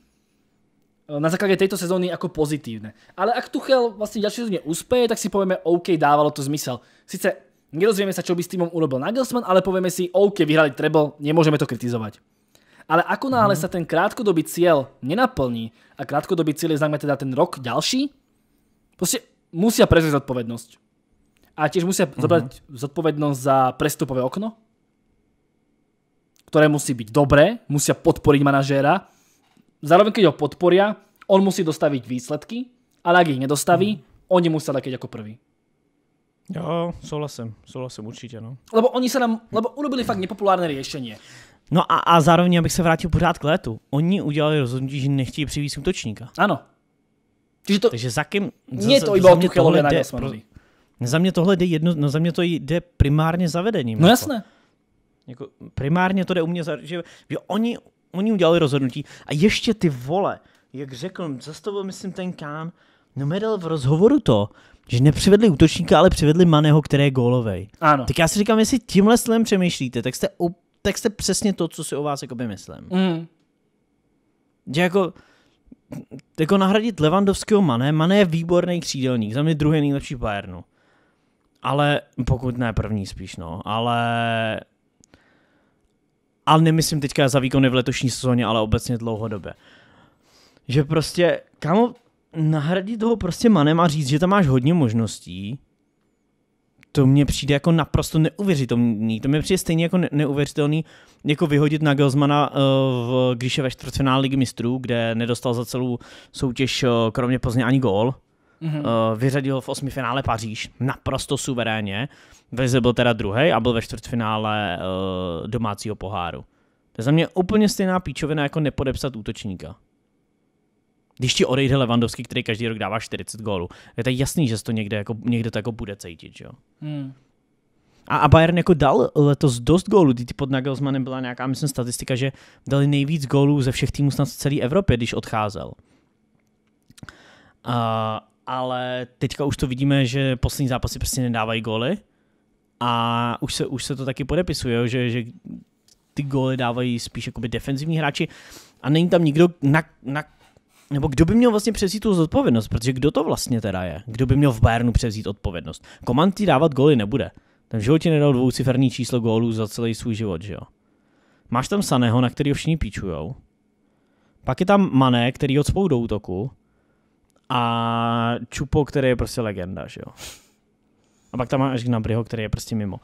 Eh, na základe tejto sezóny ako pozitívne. Ale ak Tuchel vlastne ďalšie sezóne úspeje, tak si povieme, OK, dávalo to zmysel. Sice nedozvieme sa, čo by s týmom urobil Nagelsmann, ale povieme si, OK, vyhrali treble, nemôžeme to kritizovať. Ale ako náhle mhm. sa ten krátkodobý cieľ nenaplní, a krátkodobý cieľ je znamená teda ten rok ďalší, proste musia prezrieť zodpovednosť. A tiež musia mhm. zobrať zodpovednosť za prestupové okno, ktoré musí byť dobré, musia podporiť manažéra, zároveň keď ho podporia, on musí dostaviť výsledky, ale ak ich nedostaví, mm. oni musia také ako prvý. Jo, souhlasím, souhlasím určitě, no. Lebo oni se nám, lebo urobili fakt nepopulárné řešení. No a, a zároveň, abych se vrátil pořád k létu, oni udělali rozhodnutí, že nechtějí přivést útočníka. Ano. Takže, to, Takže za kým... Mně to iba o Tuchelovi na pro, Za mě tohle jde jedno, no za mě to jde primárně zavedením. No jako. jasné. Jako primárně to jde u mě, za, že, že oni oni udělali rozhodnutí a ještě ty vole, jak řekl, zastavil myslím ten Kán, no medal v rozhovoru to, že nepřivedli útočníka, ale přivedli Maného, který je gólovej. Ano. Tak já si říkám, jestli tímhle slem přemýšlíte, tak jste, tak jste přesně to, co si o vás jako myslím. Mm. Že jako, jako nahradit Levandovského Mané, Mané je výborný křídelník, za mě druhý nejlepší v Bayernu. Ale pokud ne první spíš, no. Ale ale nemyslím teďka za výkony v letošní sezóně, ale obecně dlouhodobě. Že prostě, kámo, nahradit toho prostě manem a říct, že tam máš hodně možností, to mně přijde jako naprosto neuvěřitelný. To mi přijde stejně jako neuvěřitelný, jako vyhodit na Gelsmana, eh, v, když je ve čtvrtfinále Ligy mistrů, kde nedostal za celou soutěž eh, kromě Plzně ani gól. Mm-hmm. Vyřadil v osmi finále Paříž, naprosto suverénně. Veze byl teda druhý a byl ve čtvrtfinále uh, domácího poháru. To je za mě úplně stejná píčovina, jako nepodepsat útočníka. Když ti odejde Levandovský, který každý rok dává 40 gólů, je to jasný, že to někde, jako, někde to jako bude cítit, jo? Hmm. A, a Bayern jako dal letos dost gólů, ty pod Nagelsmannem byla nějaká, myslím, statistika, že dali nejvíc gólů ze všech týmů snad v celé Evropě, když odcházel. Uh, ale teďka už to vidíme, že poslední zápasy prostě nedávají góly a už se, už se to taky podepisuje, že, že ty góly dávají spíš jakoby defenzivní hráči a není tam nikdo, na, na, nebo kdo by měl vlastně převzít tu zodpovědnost, protože kdo to vlastně teda je? Kdo by měl v Bayernu převzít odpovědnost? Komand ti dávat góly nebude. Ten v životě nedal dvouciferný číslo gólů za celý svůj život, že jo? Máš tam Saného, na který všichni píčujou. Pak je tam Mané, který odspou do útoku. A Čupo, který je prostě legenda, že jo? A pak tam máš Gnabryho, který je prostě mimo.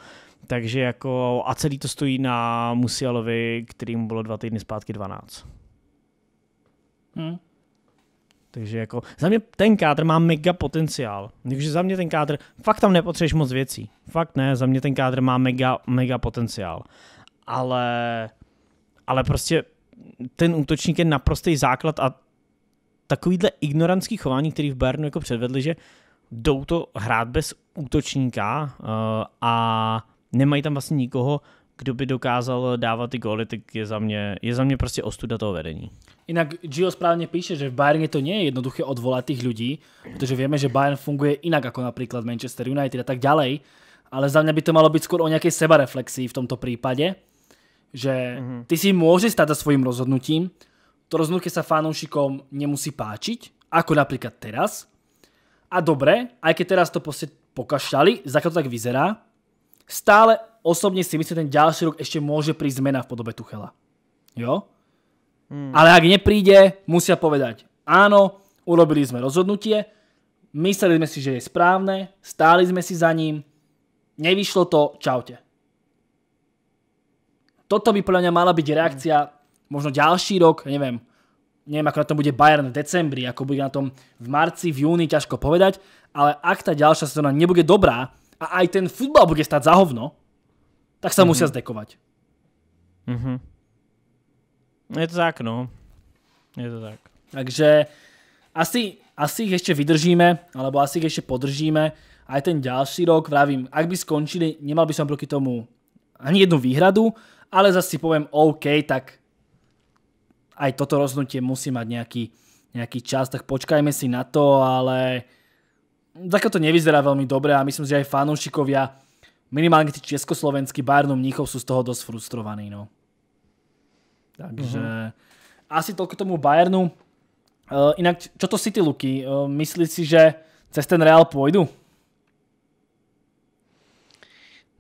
Takže jako, a celý to stojí na Musialovi, který mu bylo dva týdny zpátky 12. Hmm. Takže jako, za mě ten kádr má mega potenciál. Takže za mě ten kádr, fakt tam nepotřebuješ moc věcí. Fakt ne, za mě ten kádr má mega, mega potenciál. Ale, ale prostě ten útočník je naprostý základ a takovýhle ignorantský chování, který v Bernu jako předvedli, že jdou to hrát bez útočníka eh, a nemají tam vlastně nikoho, kdo by dokázal dávat ty góly, tak je za mě, je za mě prostě ostuda toho vedení. Inak Gio správně píše, že v Bayerne to není je jednoduché odvolat těch lidí, protože víme, že Bayern funguje jinak, jako například Manchester United a tak dále, ale za mě by to malo být skoro o nějaké sebareflexi v tomto případě, že mhm. ty si může stať za svým rozhodnutím, to rozhodnutí se fanúšikom nemusí páčit, jako například teraz, a dobre, aj keď teraz to proste pokašľali, zatiaľ to tak vyzerá, stále osobne si myslím, že ten ďalší rok ešte môže prísť zmena v podobe Tuchela. Jo? Hmm. Ale ak nepríde, musia povedať, áno, urobili sme rozhodnutie, mysleli sme si, že je správne, stáli sme si za ním, nevyšlo to, čaute. Toto by podľa mňa mala byť reakcia hmm. možno ďalší rok, neviem, neviem ako na tom bude Bayern v decembri, ako bude na tom v marci, v júni, ťažko povedať, ale ak tá ďalšia sezóna nebude dobrá a aj ten futbal bude stať za hovno, tak sa mm -hmm. musia zdekovať. Mm -hmm. Je to tak, no. Je to tak. Takže asi, asi ich ešte vydržíme, alebo asi ich ešte podržíme. Aj ten ďalší rok, vravím, ak by skončili, nemal by som proti tomu ani jednu výhradu, ale zase si poviem, OK, tak aj toto rozhodnutie musí mať nejaký, nejaký čas, tak počkajme si na to, ale také to nevyzerá veľmi dobre a myslím že aj fanúšikovia, minimálne tí československí Bayernu Mníchov sú z toho dosť frustrovaní. No. Takže uh-huh. asi toľko tomu Bayernu. Uh, inak, čo to City, Luky? Uh, myslíš si, že cez ten Real půjdu?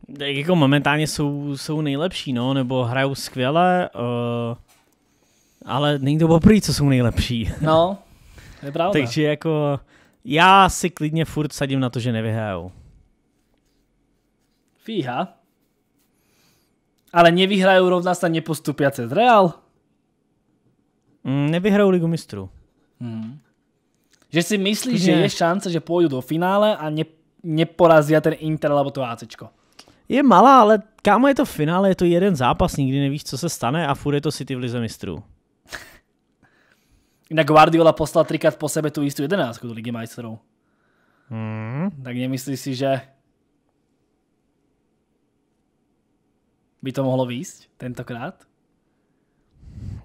Jako momentálně jsou, jsou nejlepší, no, nebo hrajou skvěle. Uh, ale není to poprvé, co jsou nejlepší. No, [LAUGHS] je pravda. Takže jako já si klidně furt sadím na to, že nevyhrajou. Fíha. Ale nevyhrajou rovná se nepostupiace z Real? Mm, nevyhrajou Ligu mistrů. Hmm. Že si myslíš, že je šance, že půjdu do finále a ne, neporazí ten Inter nebo to ACčko? Je malá, ale kámo je to v finále, je to jeden zápas, nikdy nevíš, co se stane a furt je to City v Lize mistrů. Inak Guardiola poslal trikrát po sebe tú istú jedenáctku do Ligy majstrov. Mm. Tak nemyslíš si, že by to mohlo výjsť tentokrát?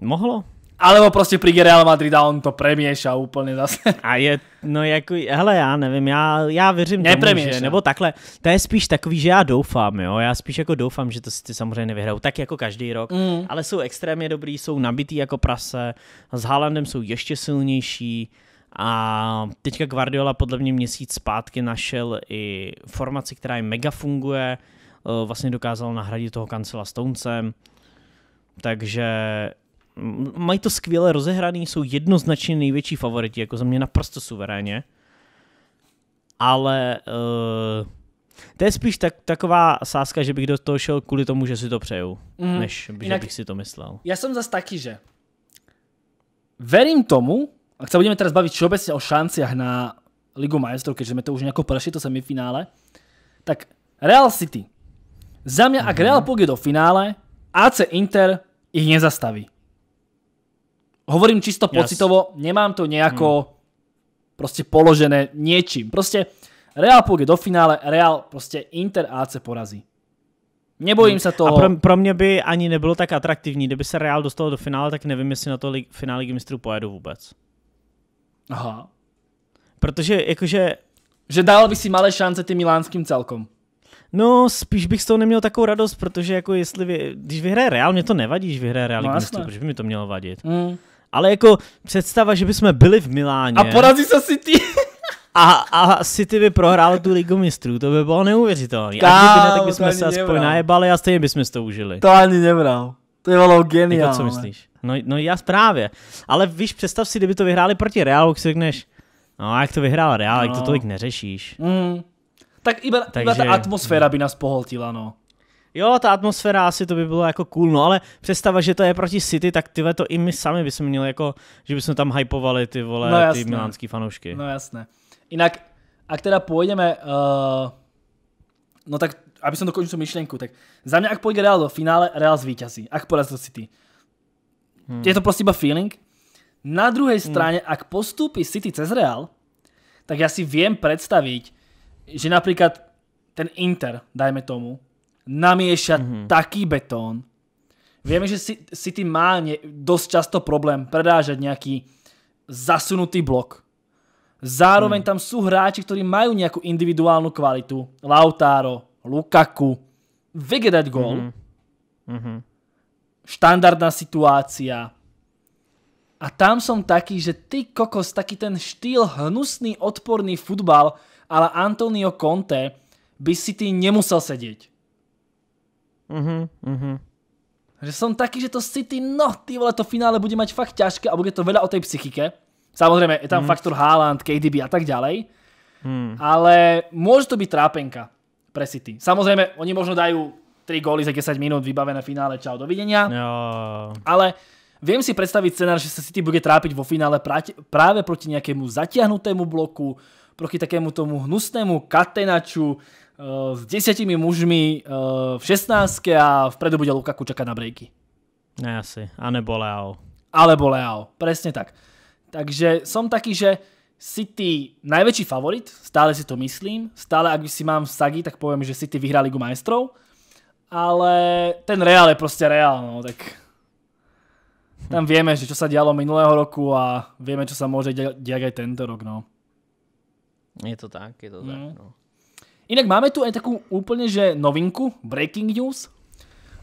Mohlo. Alebo prostě přijde Real Madrid a on to a úplně zase. A je, no jako, hele, já nevím, já, já věřím Nepremieš, tomu, že, no. nebo takhle, to je spíš takový, že já doufám, jo, já spíš jako doufám, že to si ty samozřejmě nevyhrajou, tak jako každý rok, mm. ale jsou extrémně dobrý, jsou nabitý jako prase, s Haalandem jsou ještě silnější, a teďka Guardiola podle mě měsíc zpátky našel i formaci, která je mega funguje, eh, vlastně dokázal nahradit toho kancela Stonecem, takže mají to skvěle rozehraný, jsou jednoznačně největší favoriti, jako za mě naprosto suverénně. Ale uh, to je spíš tak, taková sázka, že bych do toho šel kvůli tomu, že si to přeju, mm. než že bych si to myslel. Já jsem zase taky, že verím tomu, A se budeme teraz baviť všeobecně o šanciach na Ligu majstrov, keďže jsme to už nějakou prošli, to semifinále, tak Real City. Za mě, mm-hmm. ak mhm. Real půjde do finále, AC Inter ich nezastaví. Hovorím čisto pocitovo, yes. nemám to nejako mm. proste položené niečím. Proste Real pôjde do finále, Real proste Inter AC porazí. Nebojím hmm. se toho. A pro, pro mě by ani nebylo tak atraktivní, kdyby se Real dostal do finále, tak nevím, jestli na to li, finále Ligy mistrů pojedu vůbec. Aha. Protože jakože... Že dal by si malé šance ty milánským celkom. No, spíš bych z toho neměl takovou radost, protože jako jestli, vy, když vyhraje Real, mě to nevadí, když vyhraje Real no, Ligy mistrů, protože by mi to mělo vadit. Mm ale jako představa, že bychom byli v Miláně. A porazí se City. [LAUGHS] a, a City by prohrál tu ligu mistrů, to by bylo neuvěřitelné. A kdyby ne, tak bychom se aspoň najebali a stejně bychom to užili. To ani nebral. To je bylo geniální. Jako co myslíš? No, no já právě. Ale víš, představ si, kdyby to vyhráli proti Realu, si řekneš, no jak to vyhrál Real, no. jak to no. tolik neřešíš. Mm. Tak iba, Takže... iba ta atmosféra by nás pohltila, no. Jo, ta atmosféra asi to by bylo jako cool, no ale představa, že to je proti City, tak tyhle to i my sami bychom měli jako, že bychom tam hypovali ty vole, no, ty milánský fanoušky. No jasné. Jinak, a teda půjdeme, uh, no tak, aby jsem dokončil myšlenku, tak za mě, ak půjde Real do finále, Real zvítězí, ak porazil City. Hmm. Je to prostě iba feeling. Na druhé hmm. straně, hmm. ak postupí City cez Real, tak já si vím představit, že například ten Inter, dajme tomu, namiešať mm-hmm. taký betón. Vieme, že City má ne, dosť často problém predážať nejaký zasunutý blok. Zároveň mm. tam sú hráči, ktorí majú nejakú individuálnu kvalitu. Lautaro, Lukaku, vie gol. gól. Mm-hmm. Mm-hmm. Štandardná situácia. A tam som taký, že ty kokos, taký ten štýl hnusný, odporný futbal, ale Antonio Conte by si ty nemusel sedieť. Mhm, mhm. Že som taký, že to City, no, ty vole, to finále bude mať fakt ťažké a bude to veľa o tej psychike. Samozrejme, je tam mm. faktor Haaland, KDB a tak ďalej. Mm. Ale môže to byť trápenka pre City. Samozrejme, oni možno dajú 3 góly za 10 minút, vybavené finále, čau, dovidenia. Ale viem si predstaviť scenár, že sa City bude trápiť vo finále práve proti nejakému zatiahnutému bloku, proti takému tomu hnusnému katenaču, Eh, s desiatimi mužmi eh, v 16 a vpredu bude Lukaku čakať na breaky. Ne asi. A nebo Leao. Alebo Leao. Presne tak. Takže som taký, že City najväčší favorit, stále si to myslím, stále ak si mám Sagi, tak poviem, že City vyhrá Ligu majstrov, ale ten Real je proste Real, no tak tam vieme, že čo sa dialo minulého roku a vieme, čo sa môže diať aj tento rok, no. Je to tak, je to mm. tak, mhm. no. Inak máme tu aj takú úplne, že novinku, breaking news.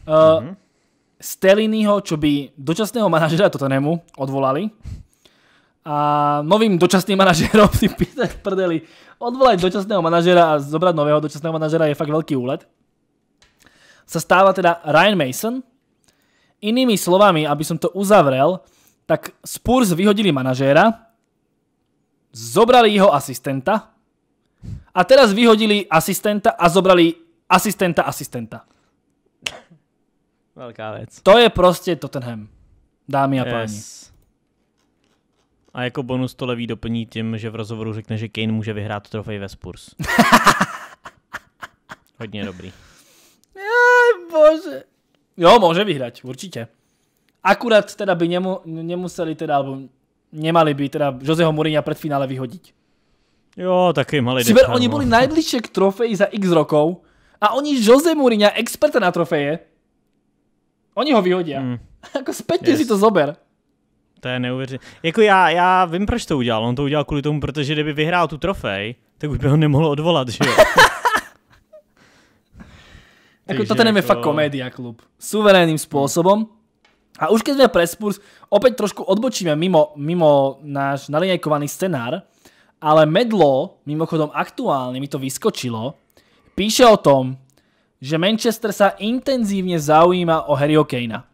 Uh, eh, mm-hmm. Steliniho, čo by dočasného manažera Tottenhamu odvolali. A novým dočasným manažerom [LAUGHS] si písať prdeli. Odvolať dočasného manažera a zobrať nového dočasného manažera je fakt veľký úlet. Sa stáva teda Ryan Mason. Inými slovami, aby som to uzavrel, tak Spurs vyhodili manažera, zobrali jeho asistenta, a teraz vyhodili asistenta a zobrali asistenta asistenta. Velká věc. To je prostě Tottenham, dámy a yes. páni. A jako bonus to Levý doplní tím, že v rozhovoru řekne, že Kane může vyhrát trofej ve Spurs. [LAUGHS] Hodně dobrý. Jaj, bože. Jo, může vyhrát, určitě. Akurát teda by nemu, nemuseli teda, alebo nemali by teda Joseho Mourinha před finále vyhodit. Jo, taky malý Siber, oni no. byli najbližšie k trofeji za x rokov a oni Jose Mourinho, experta na trofeje, oni ho vyhodí. Mm. [LAUGHS] jako späťte yes. si to zober. To je neuvěřitelné. Jako já, já vím, proč to udělal. On to udělal kvůli tomu, protože kdyby vyhrál tu trofej, tak už by ho nemohl odvolat, že jo? [LAUGHS] jako ten je jako- fakt komédia klub. Suverénním způsobem. A už když jsme pre Spurs, opět trošku odbočíme mimo, mimo náš nalinejkovaný scénář. Ale Medlo, mimochodom aktuálne mi to vyskočilo, píše o tom, že Manchester sa intenzívne zaujíma o Harryho Kanea.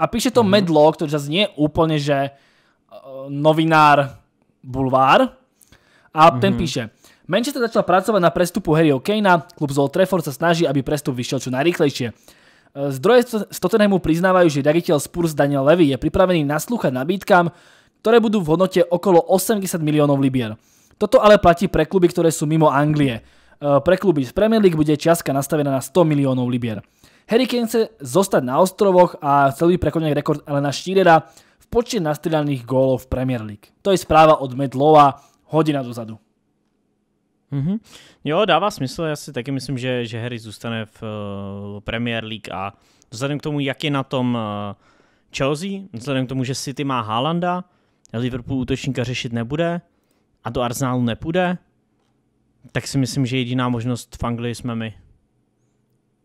A píše to mm -hmm. Medlo, ktorý zase nie je úplne, že e, novinár bulvár. A mm -hmm. ten mhm. píše, Manchester začal pracovať na prestupu Harryho Kanea, klub z Old Trafford sa snaží, aby prestup vyšiel čo najrýchlejšie. E, zdroje z Tottenhamu priznávajú, že riaditeľ Spurs Daniel Levy je pripravený naslúchať nabídkam, ktoré budú v hodnote okolo 80 miliónov libier. Toto ale platí pre kluby, ktoré sú mimo Anglie. Eh, pre kluby z Premier League bude čiastka nastavená na 100 miliónov libier. Harry Kane chce zostať na ostrovoch a chcel by prekonať rekord Elena Štírera v počte nastrieľaných gólov v Premier League. To je správa od Medlova hodina dozadu. Mhm. Jo, dává smysl, já si taky myslím, že, že Harry zůstane v uh, Premier League a vzhledem k tomu, jak je na tom uh, Chelsea, vzhledem k tomu, že City má Haalanda, Liverpool útočníka řešit nebude a do Arsenalu nepůjde, tak si myslím, že jediná možnost v Anglii jsme my.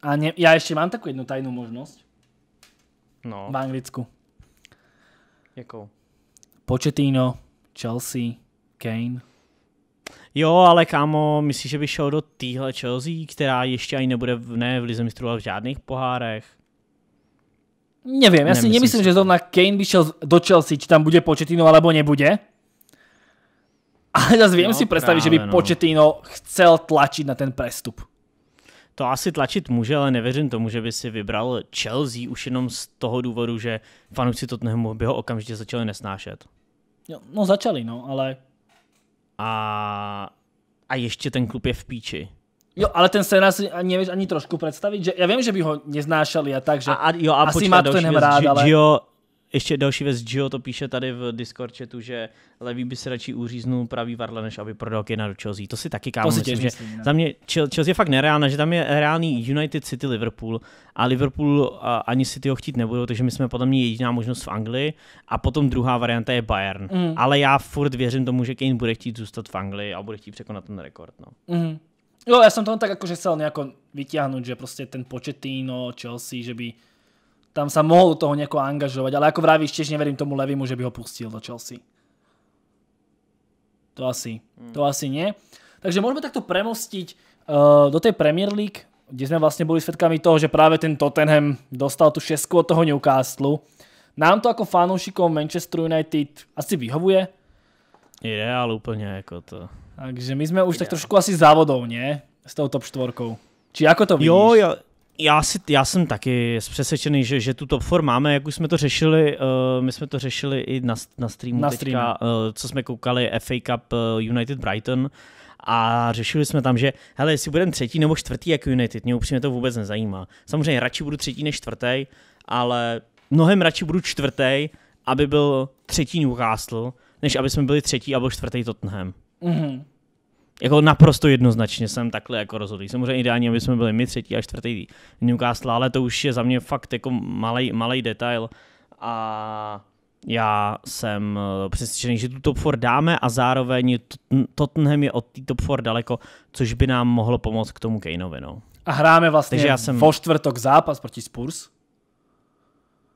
A ne, já ještě mám takovou jednu tajnou možnost. No. V Anglicku. Jakou? Pochettino, Chelsea, Kane. Jo, ale kámo, myslíš, že by šel do téhle Chelsea, která ještě ani nebude v, ne v Lize mistrů, ale v žádných pohárech? Neviem, ja si nemyslím, že zrovna Kane by šiel do Chelsea, či tam bude Početino alebo nebude. Ale zase viem no, si predstaviť, že by no. Početino chcel tlačiť na ten prestup. To asi tlačit může, ale nevěřím tomu, že by si vybral Chelsea už jenom z toho důvodu, že fanoušci Tottenhamu by ho okamžitě začali nesnášet. No, no začali, no, ale... A, a ještě ten klub je v píči. Jo, ale ten scénář si nevieš ani trošku predstaviť, že ja viem, že by ho neznášali a tak, že a, a, jo, a asi má to jenom rád, ale... Gio, ještě další věc, Gio to píše tady v Discord chatu, že levý by se radši uříznul pravý varle, než aby prodal Kejna do Chelsea. To si taky kámo myslím, myslím, že ne. No. za mě Chelsea je fakt nereálná, že tam je reálný United City Liverpool a Liverpool a, ani City ho chtít nebudou, takže my jsme podle mě jediná možnost v Anglii a potom druhá varianta je Bayern. Mm. Ale já furt věřím tomu, že Kane bude chtít zůstat v Anglii a bude chtít překonat ten rekord. No. Mm. Jo, ja som to tak akože chcel nejako vytiahnuť, že proste ten Početino, Chelsea, že by tam sa mohol toho nejako angažovať, ale ako vravíš, tiež neverím tomu Levimu, že by ho pustil do Chelsea. To asi, hmm. to asi nie. Takže môžeme takto premostiť eh, do tej Premier League, kde sme vlastne boli svedkami toho, že práve ten Tottenham dostal tu šesku od toho Newcastle. Nám to ako fanúšikov Manchester United asi vyhovuje. Je, ale úplne ako to. Takže my sme už tak trošku asi závodov, nie? S tou top štvorkou. Či ako to vidíš? Jo, jo. Já, si, já jsem taky přesvědčený, že, že tu top 4 máme, jak už jsme to řešili, uh, my jsme to řešili i na, na streamu na streamu. teďka, streamu. Uh, co jsme koukali FA Cup uh, United Brighton a řešili jsme tam, že hele, jestli budeme třetí nebo čtvrtý jako United, mě upřímně to vůbec nezajímá. Samozřejmě radši budu třetí než čtvrtý, ale mnohem radši budu čtvrtý, aby byl třetí Newcastle, než aby jsme byli třetí a byl čtvrtý Tottenham. Mm-hmm. Jako naprosto jednoznačně jsem takhle jako rozhodl. Samozřejmě ideální, aby jsme byli my třetí a čtvrtý Newcastle, ale to už je za mě fakt jako malý, malý detail. A já jsem eh, přesvědčený, že tu top 4 dáme a zároveň Tottenham je od té top 4 daleko, což by nám mohlo pomoct k tomu Kaneovi. No. A hráme vlastně Takže já jsem... vo čtvrtok zápas proti Spurs.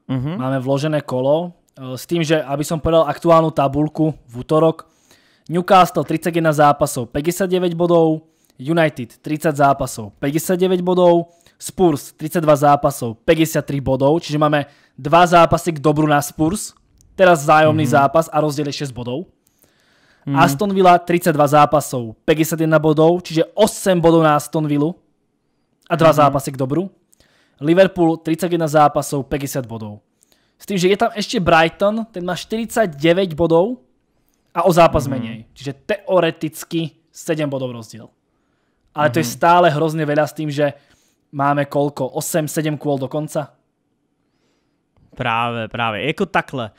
Mm-hmm. Máme vložené kolo eh, s tím, že aby som povedal aktuálnu tabulku v útorok, Newcastle 31 zápasov 59 bodov, United 30 zápasov 59 bodov, Spurs 32 zápasov 53 bodov, čiže máme dva zápasy k dobru na Spurs, teraz zájomný mm-hmm. zápas a rozdiel je 6 bodov. mm Aston Villa 32 zápasov 51 bodov, čiže 8 bodov na Aston Villa a dva mm zápasy k dobru. Liverpool 31 zápasov 50 bodov. S tým, že je tam ešte Brighton, ten má 49 bodov, a o zápas mm-hmm. menej. Čiže teoreticky 7 bodov rozdiel. Ale mm-hmm. to je mhm. stále hrozne veľa s tým, že máme koľko? 8-7 kôl do konca? Práve, práve. Jako takhle.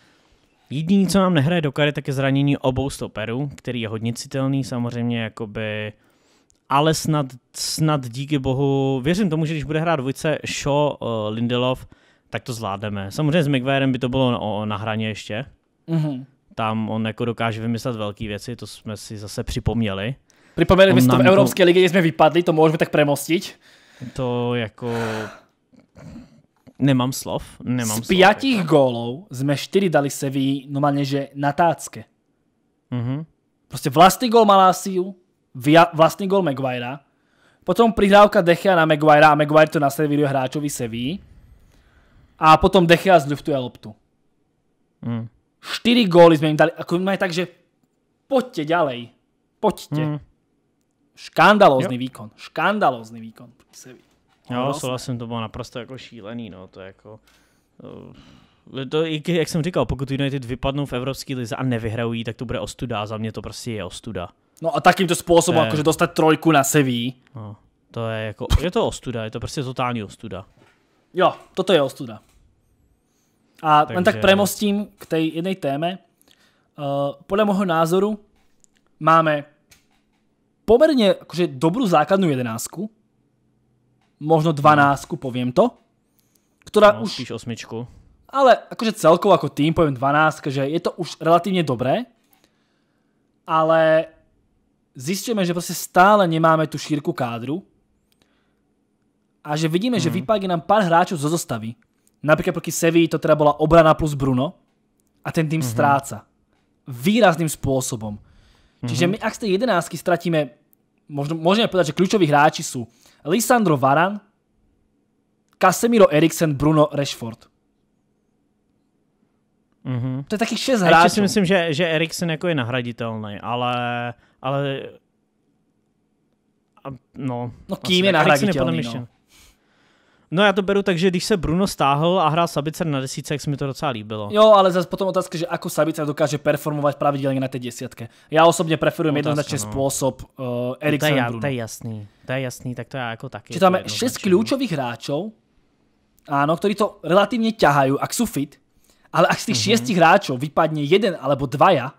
Jediný, co nám nehraje do kary, tak je zranění obou stoperů, který je hodně citelný, samozřejmě jakoby ale snad, snad díky bohu, věřím tomu, že když bude hrát dvojce Shaw, uh, Lindelof, tak to zvládneme. Samozřejmě s McVarem by to bylo na, na hraně ještě. Mm-hmm tam on jako dokáže vymyslet velké věci, to jsme si zase připomněli. jsme si to v Evropské ligy, jsme vypadli, to můžeme tak premostit. To jako... Nemám slov. Nemám Z pětích jako. gólov jsme čtyři dali se Seví normálně, že na tácke. Mm-hmm. Prostě vlastní gól Malásiu, vlastní gól Maguirea, potom prihrávka Dechia na Maguirea a Maguire to naservíruje hráčovi Seví a potom Dechia zluftuje loptu. Mm. 4 góly sme im dali. Ako aj tak, že poďte ďalej. Poďte. Mm. Škandalózny výkon. Škandalózny výkon. Jo, souhlasím, to bylo naprosto jako šílený, no, to jako... Eh, to, to, jak jsem říkal, pokud United vypadnou v Evropské lize a nevyhrají, tak to bude ostuda za mě to prostě je ostuda. No a takýmto způsobem, je... jakože dostat trojku na Seví. No, to je jako, je to ostuda, je to prostě totální ostuda. Jo, toto je ostuda. A Takže... len tak premostím k tej jednej téme. Uh, podľa môjho názoru máme pomerne akože dobrú základnú jedenásku, možno dvanáctku, poviem to, ktorá no, už... Spíš osmičku. Ale akože celkovo ako tým poviem dvanáska, že je to už relatívne dobré, ale zistíme, že prostě stále nemáme tu šírku kádru a že vidíme, hmm. že vypadne nám pár hráčov zo zostavy Napríklad proti Sevi to teda bola obrana plus Bruno a ten tým mm-hmm. stráca. Výrazným spôsobom. Mm-hmm. Čiže mhm. my ak z tej jedenáctky stratíme, možno, môžeme povedať, že kľúčoví hráči sú Lisandro Varan, Casemiro Eriksen, Bruno Rashford. Mm-hmm. To je takých 6 hráčů. si myslím, že, že Eriksen jako je nahraditelný, ale, ale no, no kým je nahraditelný, no. No já to beru tak, že když se Bruno stáhl a hrál Sabicer na desíce, jak se mi to docela líbilo. Jo, ale zase potom otázka, že ako Sabicer dokáže performovat pravidelně na té desítce. Já osobně preferujem jednoznačně no. způsob uh, eh, Eriksen no, Bruno. to je jasný, to je jasný, tak to já jako taky. je šest klíčových hráčů, ano, ktorí to relativně ťahají, ak jsou fit, ale ak z těch mm -hmm. šiestich hráčů vypadne jeden alebo dvaja,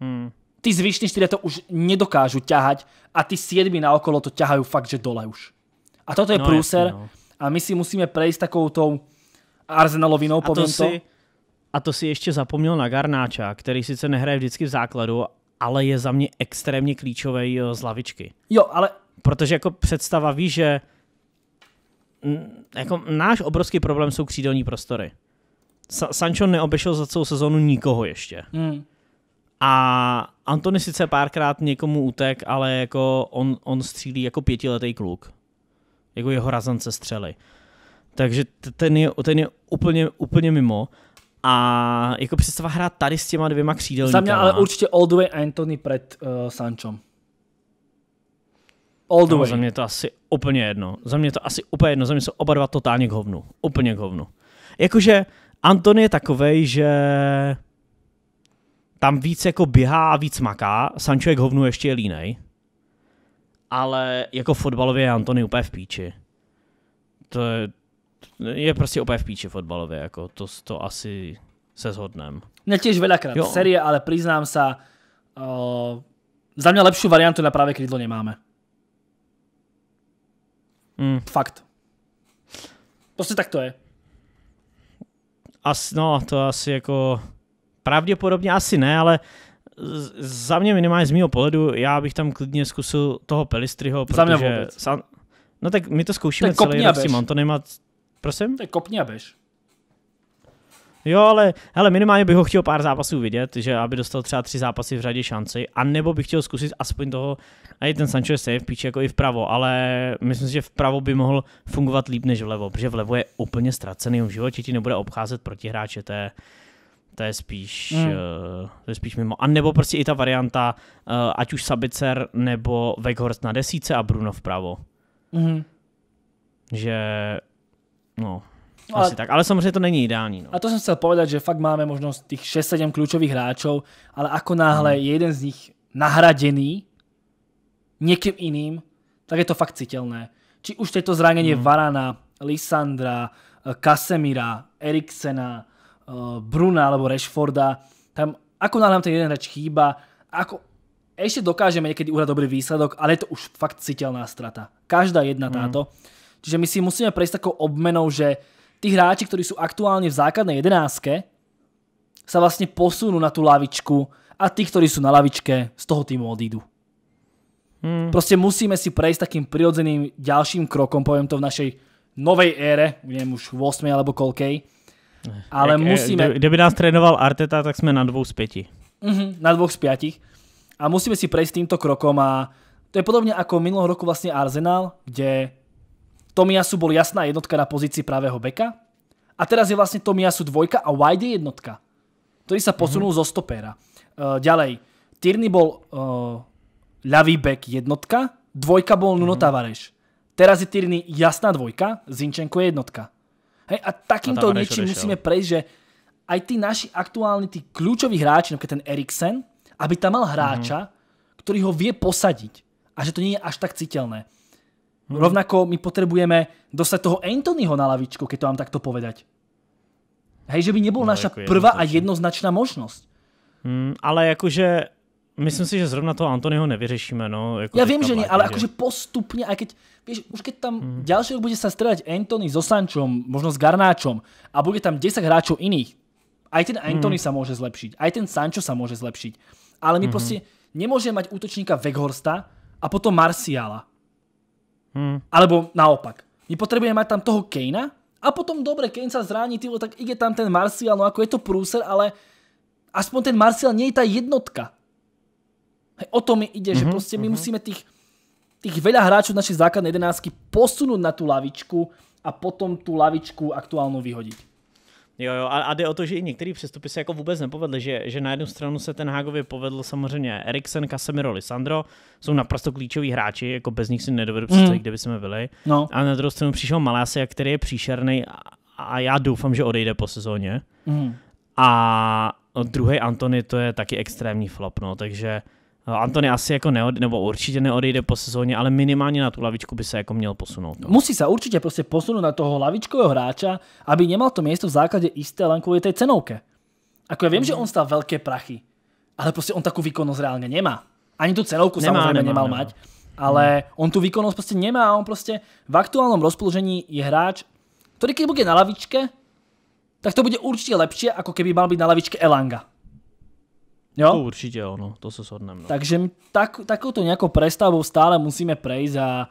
mm. ty zvyšní čtyři to už nedokážu ťahať a ty siedmi okolo to ťahají fakt, že dole už. A toto je no, průser. jasný, no a my si musíme prejsť takou tou arzenalovinou, poviem a to. Si, to. a to si ještě zapomněl na Garnáča, který sice nehraje vždycky v základu, ale je za mě extrémně klíčový eh, z lavičky. Jo, ale... Protože jako představa ví, že jako náš obrovský problém jsou křídelní prostory. Sa- Sancho neobešel za celou sezonu nikoho ještě. Hmm. A Antony sice párkrát někomu utek, ale jako on, on střílí jako pětiletý kluk jako jeho razance střely. Takže ten je, ten je úplně, úplně mimo. A jako představa hrát tady s těma dvěma křídelníky. Za mě ale určitě all the way Anthony před uh, eh, Sančom. All the no, way. Za mě to asi úplně jedno. Za mě to asi úplně jedno. Za mě jsou oba dva totálně k hovnu. Úplně k hovnu. Jakože Anton je takovej, že tam víc jako běhá a víc maká. Sancho je k hovnu ještě je línej ale jako fotbalově je Antony úplně v píči. To je, je prostě úplně v píči fotbalově, jako to, to asi se shodnem. Netěž velakrát jo. série, ale přiznám se, uh, za mě lepší variantu na pravé krydlo nemáme. Mm. Fakt. Prostě tak to je. As, no, to asi jako pravděpodobně asi ne, ale za mě minimálně z mého pohledu, já bych tam klidně zkusil toho Pelistryho, protože... Za mě vůbec. no tak my to zkoušíme celý rok s tím Antonem a... Prosím? Tak kopni a bež. Jo, ale hele, minimálně bych ho chtěl pár zápasů vidět, že aby dostal třeba tři zápasy v řadě šanci, a nebo bych chtěl zkusit aspoň toho, a i ten Sancho je safe, píče jako i vpravo, ale myslím si, že vpravo by mohl fungovat líp než vlevo, protože vlevo je úplně ztracený v životě, ti nebude obcházet protihráče, to je, to je spíš, hmm. uh, to je spíš mimo. A nebo prostě i ta varianta, uh, ať už Sabicer nebo Weghorst na desíce a Bruno vpravo. Hmm. Že, no, No, asi tak, ale samozřejmě to není ideální. No. A to jsem chtěl povedat že fakt máme možnost těch 6-7 klíčových hráčů, ale ako náhle hmm. je jeden z nich nahradený někým jiným tak je to fakt citelné Či už to zranění hmm. Varana, Lisandra, Kasemira, eh, Eriksena, Eh, Bruna alebo Rashforda, tam ako nám ten jeden hráč chýba, ako ešte dokážeme niekedy uhrať dobrý výsledok, ale je to už fakt citeľná strata. Každá jedna mhm. táto. Mm. Čiže my si musíme prejsť takou obmenou, že tí hráči, ktorí sú aktuálne v základnej jedenáctke, sa vlastne posunú na tú lavičku a tí, ktorí sú na lavičke, z toho týmu odídu. Mm. Proste musíme si prejsť takým prirodzeným ďalším krokom, poviem to v našej novej ére, neviem už v 8 alebo koľkej, ale Jak, eh, musíme... Kdyby nás trénoval Arteta, tak jsme na dvou z pěti. Mm-hmm, na dvou z pětich. A musíme si prejsť týmto krokom a to je podobne ako minulého roku vlastne Arsenal, kde Tomiasu bol jasná jednotka na pozícii pravého beka a teraz je vlastne Tomiasu dvojka a Wide je jednotka, ktorý sa posunul mm-hmm. zo stopéra. Uh, ďalej, Tierney bol uh, ľavý bek jednotka, dvojka bol Nuno mm-hmm. Tavares. Teraz je Tierney jasná dvojka, Zinčenko je jednotka. Hej, a takýmto niečím musíme prejsť, že aj tí naši aktuálni, tí kľúčoví hráči, napríklad ten Eriksen, aby tam mal hráča, mm-hmm. ktorý ho vie posadiť a že to nie je až tak citeľné. Mm-hmm. Rovnako my potrebujeme dostať toho Anthonyho na lavičku, keď to mám takto povedať. Hej, že by nebol no, naša jako prvá jednoznačná. a jednoznačná možnosť. Mm, ale akože Myslím si, že zrovna to Antonyho nevyřešíme. No, jako Já vím, že ne, ale akože postupně, aj keď, víš, už keď tam mm. ďalší rok bude se střídat Anthony s Osančom, možno s Garnáčom a bude tam 10 hráčů jiných, aj ten mhm. Anthony mm. se může zlepšit, aj ten Sancho sa může zlepšit. Ale my mm. -hmm. proste mať útočníka Weghorsta a potom Marciala. Mm. Alebo naopak. My potřebujeme mať tam toho Kejna a potom dobre, Kane sa zrání, tylo, tak ide tam ten Marcial, no ako je to průser, ale aspoň ten Marcial nie je ta jednotka. Hej, o to mi ide, mm-hmm, že mhm, proste my mm-hmm. musíme tých, tých veľa hráčov našej základnej jedenáctky posunúť na tú lavičku a potom tu lavičku aktuálnou vyhodiť. Jo, jo, a, a jde o to, že i některé přestupy se jako vůbec nepovedly, že, že na jednu stranu se ten Hágově povedl samozřejmě Eriksen, Casemiro, Lisandro, jsou naprosto klíčoví hráči, jako bez nich si nedovedu představit, mm. kde by jsme byli. No. A na druhou stranu přišel Malásek, který je příšerný a, a já doufám, že odejde po sezóně. Mm. A druhý Antony, to je taky extrémní flop, no, takže No, Antony asi jako neod, nebo určitě neodejde po sezóně, ale minimálně na tu lavičku by se jako měl posunout. No. Musí se určitě prostě posunout na toho lavičkového hráča, aby nemal to místo v základě isté len kvůli té cenovke. Ako já vím, mm. že mhm. on stál velké prachy, ale prostě on takovou výkonnost reálně nemá. Ani tu cenovku nemá, samozřejmě nemá, nemal mať, ale mm. on tu výkonnost prostě nemá, on prostě v aktuálnom rozpoložení je hráč, který když bude na lavičke, tak to bude určitě lepší, jako keby mal být na lavičke Elanga. Jo? To určitě ono, to se shodneme. No. Takže tak, takovou nějakou prestavou stále musíme prejsť a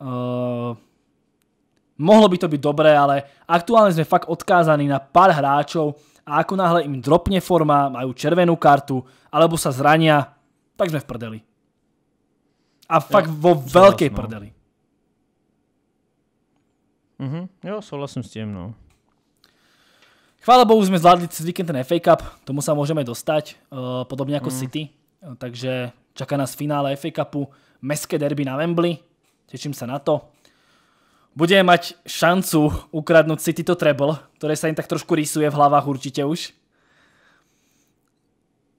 uh, mohlo by to být dobré, ale aktuálně jsme fakt odkázaní na pár hráčov a ako náhle im dropne forma, majú červenú kartu, alebo sa zrania, tak sme v prdeli. A fakt jo, vo veľkej no. prdeli. -hmm. jo, souhlasím s tým, no. Chvála Bohu jsme zvládli cez víkend ten FA Cup, tomu sa môžeme dostať, eh, podobně jako mm. City, eh, takže čaká nás finále FA Cupu, meské derby na Wembley, těším se na to. Budeme mať šancu ukradnout City to treble, ktoré sa im tak trošku rysuje v hlavách určite už.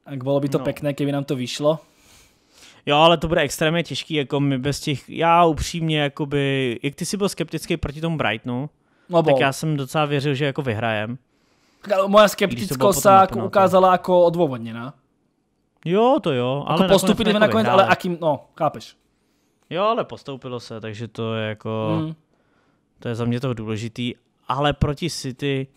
Ak bylo by to no. pekné, keby nám to vyšlo. Jo, ale to bude extrémně těžký, jako my bez těch, já upřímně, jakoby, jak ty jsi byl skeptický proti tomu Brightonu, no tak já jsem docela věřil, že jako vyhrajem. Moja skeptickost sa ako ukázala ako odôvodnená. Jo, to jo. Jako ale postupili na nakonec ale akým, no, chápeš. Jo, ale postoupilo se, takže to je jako, mm. to je za mě to důležitý, ale proti City,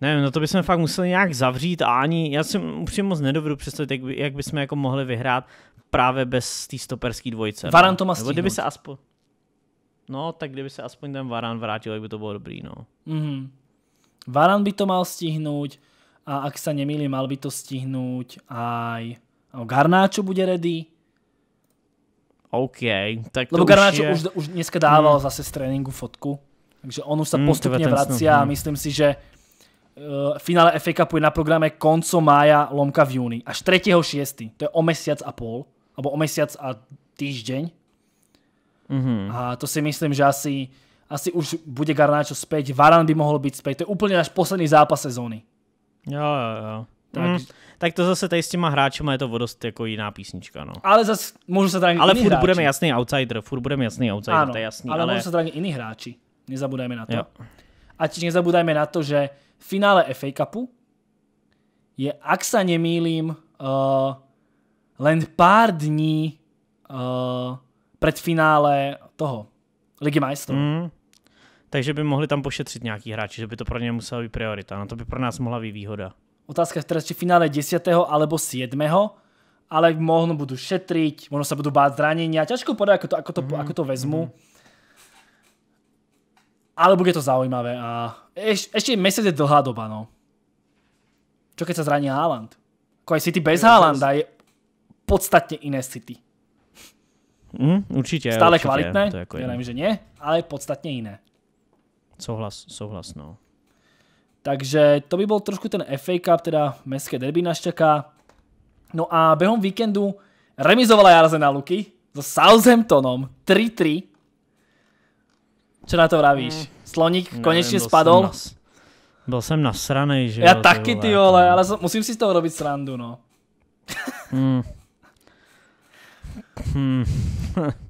nevím, no to bychom fakt museli nějak zavřít a ani, já si upřímně moc nedovedu představit, jak, by, jak bychom jako mohli vyhrát právě bez té stoperské dvojice. No. Varan to má Nebo kdyby se aspoň, no tak kdyby se aspoň ten Varan vrátil, jak by to bylo dobrý, no. -hmm. Varan by to mal stihnúť a ak sa nemýli, mal by to stihnúť aj... Garnáčo bude ready. OK, tak Lebo Garnáčo už, je... už, už dneska dával hmm. zase z tréningu fotku. Takže on už sa hmm, postupne vracia a hmm. myslím si, že uh, finále FA Cupu je na programe konco mája, lomka v júni. Až 3.6. To je o mesiac a pol. Alebo o mesiac a týždeň. Mm -hmm. A to si myslím, že asi asi už bude Garnáčo späť, Varan by mohl být späť, to je úplně náš poslední zápas sezóny. Jo, jo, jo. Tak, mm. tak to zase tady s těma hráči, je to vodost jako jiná písnička, no. Ale zase můžu se zranit Ale furt budeme jasný outsider, furt budeme jasný outsider, ano, to je jasný. Ale, ale... můžu se zranit jiní hráči, nezabudajme na to. Jo. A tiež nezabudajme na to, že v finále FA Cupu je, ak sa nemýlím, uh, eh, len pár dní uh, před finále toho Ligy majstrov. Mm takže by mohli tam pošetřit nějaký hráči, že by to pro ně musela být priorita. No to by pro nás mohla být výhoda. Otázka teraz, či finále 10. alebo 7. Ale možno budú šetriť, možno sa budú báť zranenia. Ťažko povedať, ako to, ako to, mm -hmm. ako to mm-hmm. vezmu. Mm -hmm. Ale bude to zaujímavé. A eš, ešte mesiac je dlhá doba, no. Čo keď sa zraní Haaland? Ako aj City bez Haalanda je podstatne iné City. Mm, určite. Stále určite, kvalitné, to je ako ja neviem, že nie, ale podstatne iné souhlas, souhlas, no. Takže to by byl trošku ten FA Cup, teda městské derby nás čaká. No a během víkendu remizovala Jarze na Luky so Southamptonom 3-3. Co na to vravíš? Hmm. Sloník Nevím, konečně spadl? Jsem na, byl jsem nasranej, že Já jo, taky, ty vole, jako- ale musím si z toho robit srandu, no. Hmm. Hmm. [LAUGHS] [LAUGHS]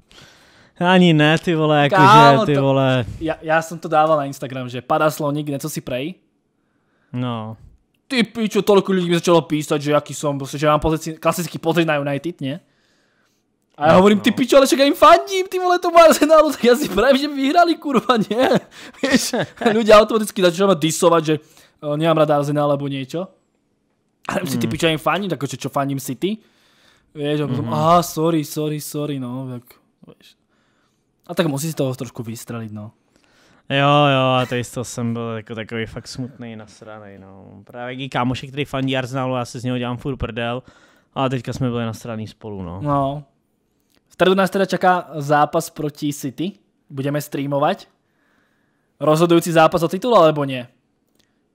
Ani ne, ty vole, jakože, ty to, vole. Já já jsem to dával na Instagram, že padá sloník, něco si prej. No. Ty pičo, tolik lidí mi začalo písať, že jaký som, prostě, že mám pozici, klasický pozit na United, ne? A já no, hovorím, no. ty pičo, ale však ja im fandím, ty vole, má Arsenalu, tak já si prajem, že vyhrali, kurva, ne? [LAUGHS] Víš? ľudia automaticky začali ma disovať, že uh, nemám rád Arsenal alebo niečo. A nevím, mm. si ty mm. pičo, ja jim fandím, takže jako, čo fandím City? ty? a mm -hmm. aha, sorry, sorry, sorry, no, tak, víš. A tak musíš z toho trošku vystralit, no. Jo, jo, a to to jsem byl jako takový fakt smutný, nasranej, no. Právě i kámošek, který fandí Arsenalu, já se z něho dělám furt prdel, ale teďka jsme byli nasraný spolu, no. No. V tady nás teda čaká zápas proti City. Budeme streamovat. Rozhodující zápas o titul, alebo nie?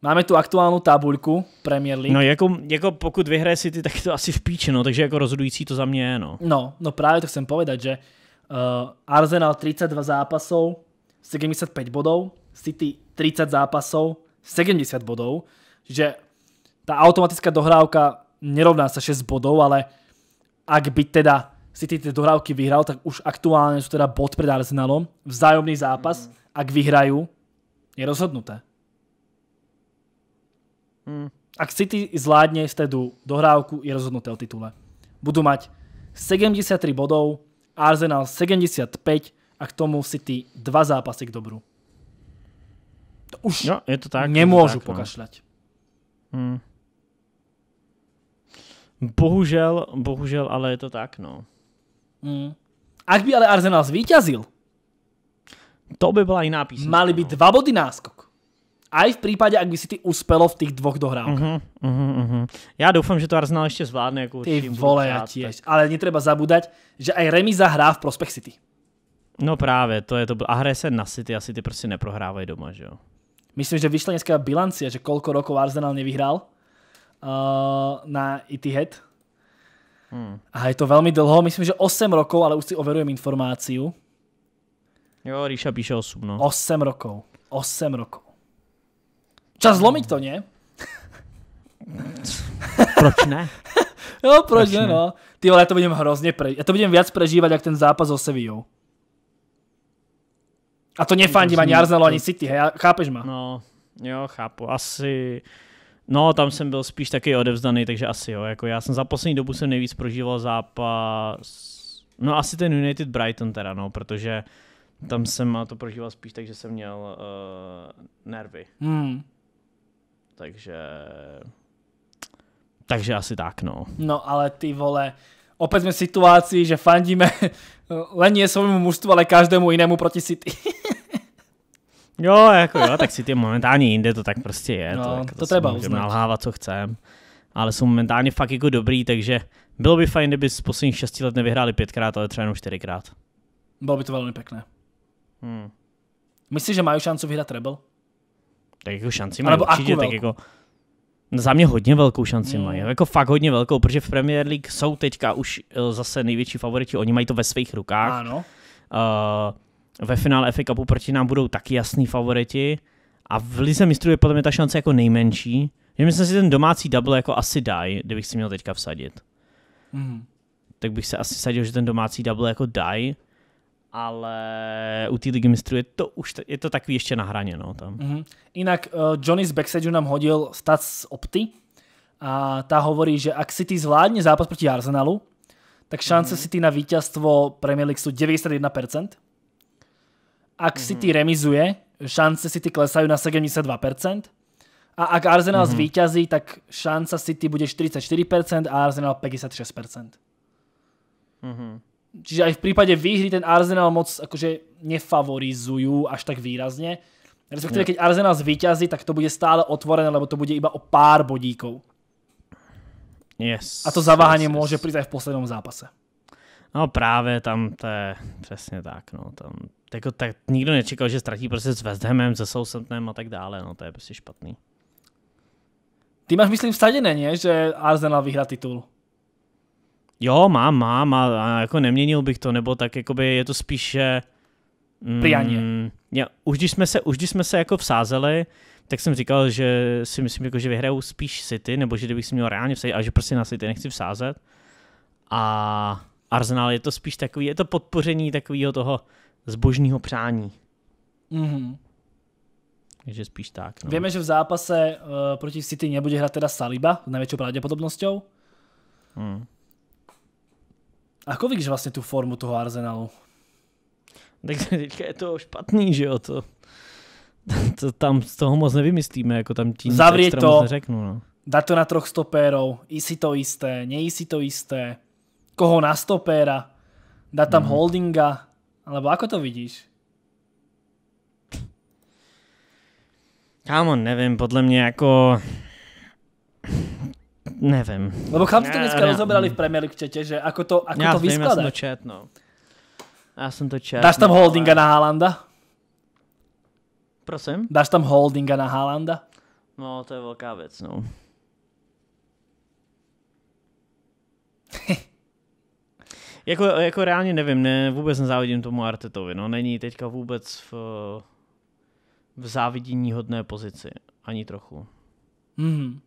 Máme tu aktuálnu tabulku Premier League. No jako, jako pokud vyhraje City, tak je to asi v píči, no, takže jako rozhodující to za mě je, no. No, no právě to chcem povedať, že Uh, Arsenal 32 zápasov, 75 bodov, City 30 zápasov, 70 bodov. Čiže tá automatická dohrávka nerovná sa 6 bodov, ale ak by teda City tie dohrávky vyhral, tak už aktuálne sú teda bod pred Arsenalom. Vzájomný zápas, mm. ak vyhrajú, je rozhodnuté. Mm. Ak City zvládne z stredu dohrávku, je rozhodnuté o titule. Budú mať 73 bodov, Arsenal 75 a k tomu City dva zápasy k dobru. To už no, je to tak, nemůžu tak, no. pokašľať. No. Hmm. Bohužel, bohužel, ale je to tak, no. Hmm. Ak by ale Arsenal zvíťazil, to by byla jiná písnička. Mali by no. dva body náskok. Aj v případě, ak by si ty uspelo v těch dvoch dohrávkách. Mhm, uh-huh, mhm, mhm. uh-huh, uh-huh. Já doufám, že to Arsenal ještě zvládne. Jako ty vole, já tiež. Ale netreba zabúdať, že aj remiza hrá v prospech City. No právě, to je to. A hraje se na City asi ty prostě neprohrávají doma, že jo? Myslím, že vyšla dneska bilancia, že kolko rokov Arsenal nevyhrál uh, na Etihad. Hmm. A je to velmi dlho, myslím, že 8 rokov, ale už si overujem informáciu. Jo, Ríša píše 8, no. 8 rokov. 8 rokov. Čas zlomit to, ne? Proč ne? [LAUGHS] jo, proč, proč ne, ne, no. Ty vole, já to budem hrozně pre... Já to budem viac prežívat, jak ten zápas o Sevillou. A to nefandím ani Arsenalu, ani City, hej, chápeš ma? No, jo, chápu, asi... No, tam jsem byl spíš taky odevzdaný, takže asi jo. Jako já jsem za poslední dobu jsem nejvíc prožíval zápas... No asi ten United Brighton teda, no, protože tam jsem to prožíval spíš tak, že jsem měl uh, nervy. Hmm. Takže... Takže asi tak, no. No ale ty vole, opět jsme v situaci, že fandíme [LAUGHS] len je svojmu mužstvu, ale každému jinému proti City. [LAUGHS] jo, jako jo, tak City momentálně jinde, to tak prostě je. No, to, jako, to, to treba uznat. nalhávat, co chcem. Ale jsou momentálně fakt jako dobrý, takže bylo by fajn, kdyby z posledních šesti let nevyhráli pětkrát, ale třeba jenom čtyřikrát. Bylo by to velmi pěkné. Hmm. Myslíš, že mají šancu vyhrát Rebel? tak jako šanci mají Alebo určitě, tak jako za mě hodně velkou šanci hmm. mají, jako fakt hodně velkou, protože v Premier League jsou teďka už eh, zase největší favoriti, oni mají to ve svých rukách. Ano. Uh, ve finále FA Cupu proti nám budou taky jasný favoriti a v Lize mistrů je podle mě ta šance jako nejmenší, Já myslím si, ten domácí double jako asi dají, kdybych si měl teďka vsadit. Mm. Tak bych se asi sadil, že ten domácí double jako dají, ale u té ligy mistrů je to už je to takový ještě na hraně. No, tam. Mm-hmm. Inak uh, Johnny z backstage nám hodil stat z Opty a ta hovorí, že ak City zvládne zápas proti Arsenalu, tak šance mm-hmm. City na vítězstvo Premier League jsou 91%. Ak mm-hmm. City remizuje, šance City klesají na 72%. A ak Arsenal mm-hmm. zvítězí, tak šance City bude 44% a Arsenal 56%. Mm-hmm. Čiže aj v prípade výhry ten Arsenal moc akože nefavorizujú až tak výrazne. Respektíve, keď Arsenal zvýťazí, tak to bude stále otvorené, lebo to bude iba o pár bodíkov. Yes, a to zaváhanie yes, yes. môže prísť aj v poslednom zápase. No právě tam to je přesně tak, no tam jako, tak nikdo nečekal, že ztratí prostě s West Hamem, se Southamptonem a tak dále, no to je prostě špatný. Ty máš myslím vsadené, ne, že Arsenal vyhra titul? Jo, mám, mám a, jako neměnil bych to, nebo tak jakoby je to spíše... Mm, Pijaně. Já, už, když jsme se, už když jsme se jako vsázeli, tak jsem říkal, že si myslím, jako, že vyhrajou spíš City, nebo že kdybych si měl reálně vsadit, a že prostě na City nechci vsázet. A Arsenal je to spíš takový, je to podpoření takového toho zbožního přání. Mm-hmm. Takže spíš tak. No. Víme, že v zápase uh, proti City nebude hrát teda Saliba s největší pravděpodobností. Mm. Ako vidíš vlastně tu formu toho Arsenalu? Tak [LAUGHS] teďka je to špatný, že jo, to, [LAUGHS] to tam z toho moc nevymyslíme, jako tam tím Zavrieť to, neřeknu, no. dá to na troch stopérov, i si to jisté, nejí si to jisté, koho na stopéra, dá tam mm. holdinga, alebo ako to vidíš? Kámo, nevím, podle mě jako Neviem. Lebo chlapci to dneska ja, rozoberali v Premier League v čete, že ako to, ako ja to vyskladať. Ja som to čet, no. Ja som to čet. Dáš tam no. holdinga na Haalanda? Prosím? Dáš tam holdinga na Haalanda? No, to je veľká vec, no. [LAUGHS] jako, jako reálně nevím, ne, vůbec nezávidím tomu Artetovi, no není teďka vůbec v, v závidění hodné pozici, ani trochu. Mm.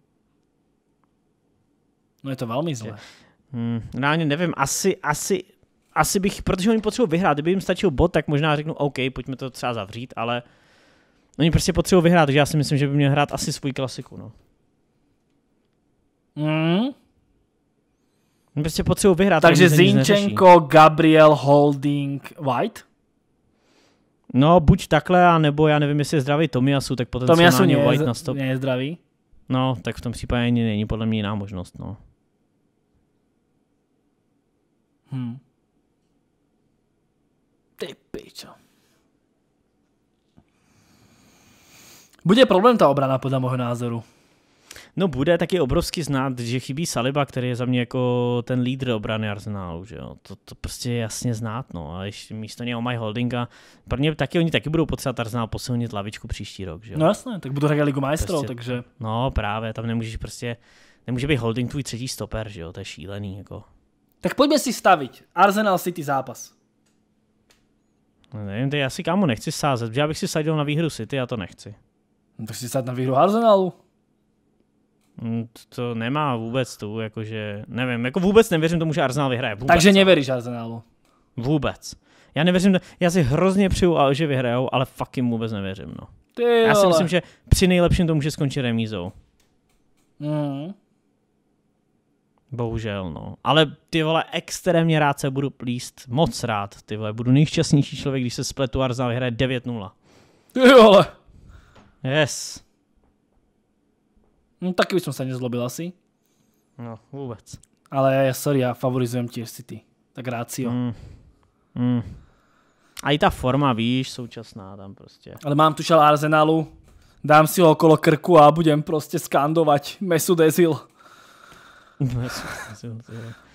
No je to velmi zlé. Hmm, reálně no, nevím, asi, asi, asi bych, protože oni potřebují vyhrát, kdyby jim stačil bod, tak možná řeknu OK, pojďme to třeba zavřít, ale oni prostě potřebují vyhrát, takže já si myslím, že by měl hrát asi svůj klasiku, no. Hmm. Oni prostě potřebují vyhrát. Takže Zinchenko, Gabriel, Holding, White? No, buď takhle, nebo já nevím, jestli je zdravý Tomiasu, tak potenciálně Tomiasu White na stop. je zdravý. No, tak v tom případě ani není podle mě jiná možnost, no. Hm. Ty pičo. Bude problém ta obrana podle mého názoru. No bude taky obrovsky znát, že chybí Saliba, který je za mě jako ten lídr obrany Arsenalu, že jo. To, to prostě je jasně znát, no. A ještě místo něho mají holdinga. Pro mě taky oni taky budou potřebovat Arsenal posilnit lavičku příští rok, že jo. No jasné, tak budou hrát Ligu Maestro, prostě, takže. No právě, tam nemůžeš prostě, nemůže být holding tvůj třetí stoper, že jo, to je šílený, jako. Tak pojďme si stavit Arsenal City zápas. No nevím, já si kámo nechci sázet, já bych si sadil na výhru City, já to nechci. No, tak si sad na výhru Arsenalu. Mm, to nemá vůbec tu, jakože, nevím, jako vůbec nevěřím tomu, že Arsenal vyhraje. Vůbec. Takže nevěříš Arsenalu? Vůbec. Já nevěřím, já si hrozně přiju, že vyhrajou, ale fakt jim vůbec nevěřím, no. Ty já si myslím, že při nejlepším to může skončit remízou. Mm. Bohužel, no. Ale ty vole, extrémně rád se budu plíst. Moc rád, ty vole. Budu nejšťastnější člověk, když se spletu Arzna vyhraje 9-0. Ty vole. Yes. No taky bychom se nezlobil asi. No, vůbec. Ale já sorry, já favorizujem tiež City. Tak jo. Mm. Mm. A i ta forma, víš, současná tam prostě. Ale mám tu šel Arsenalu, dám si ho okolo krku a budem prostě skandovat Mesu Dezil. [LAUGHS]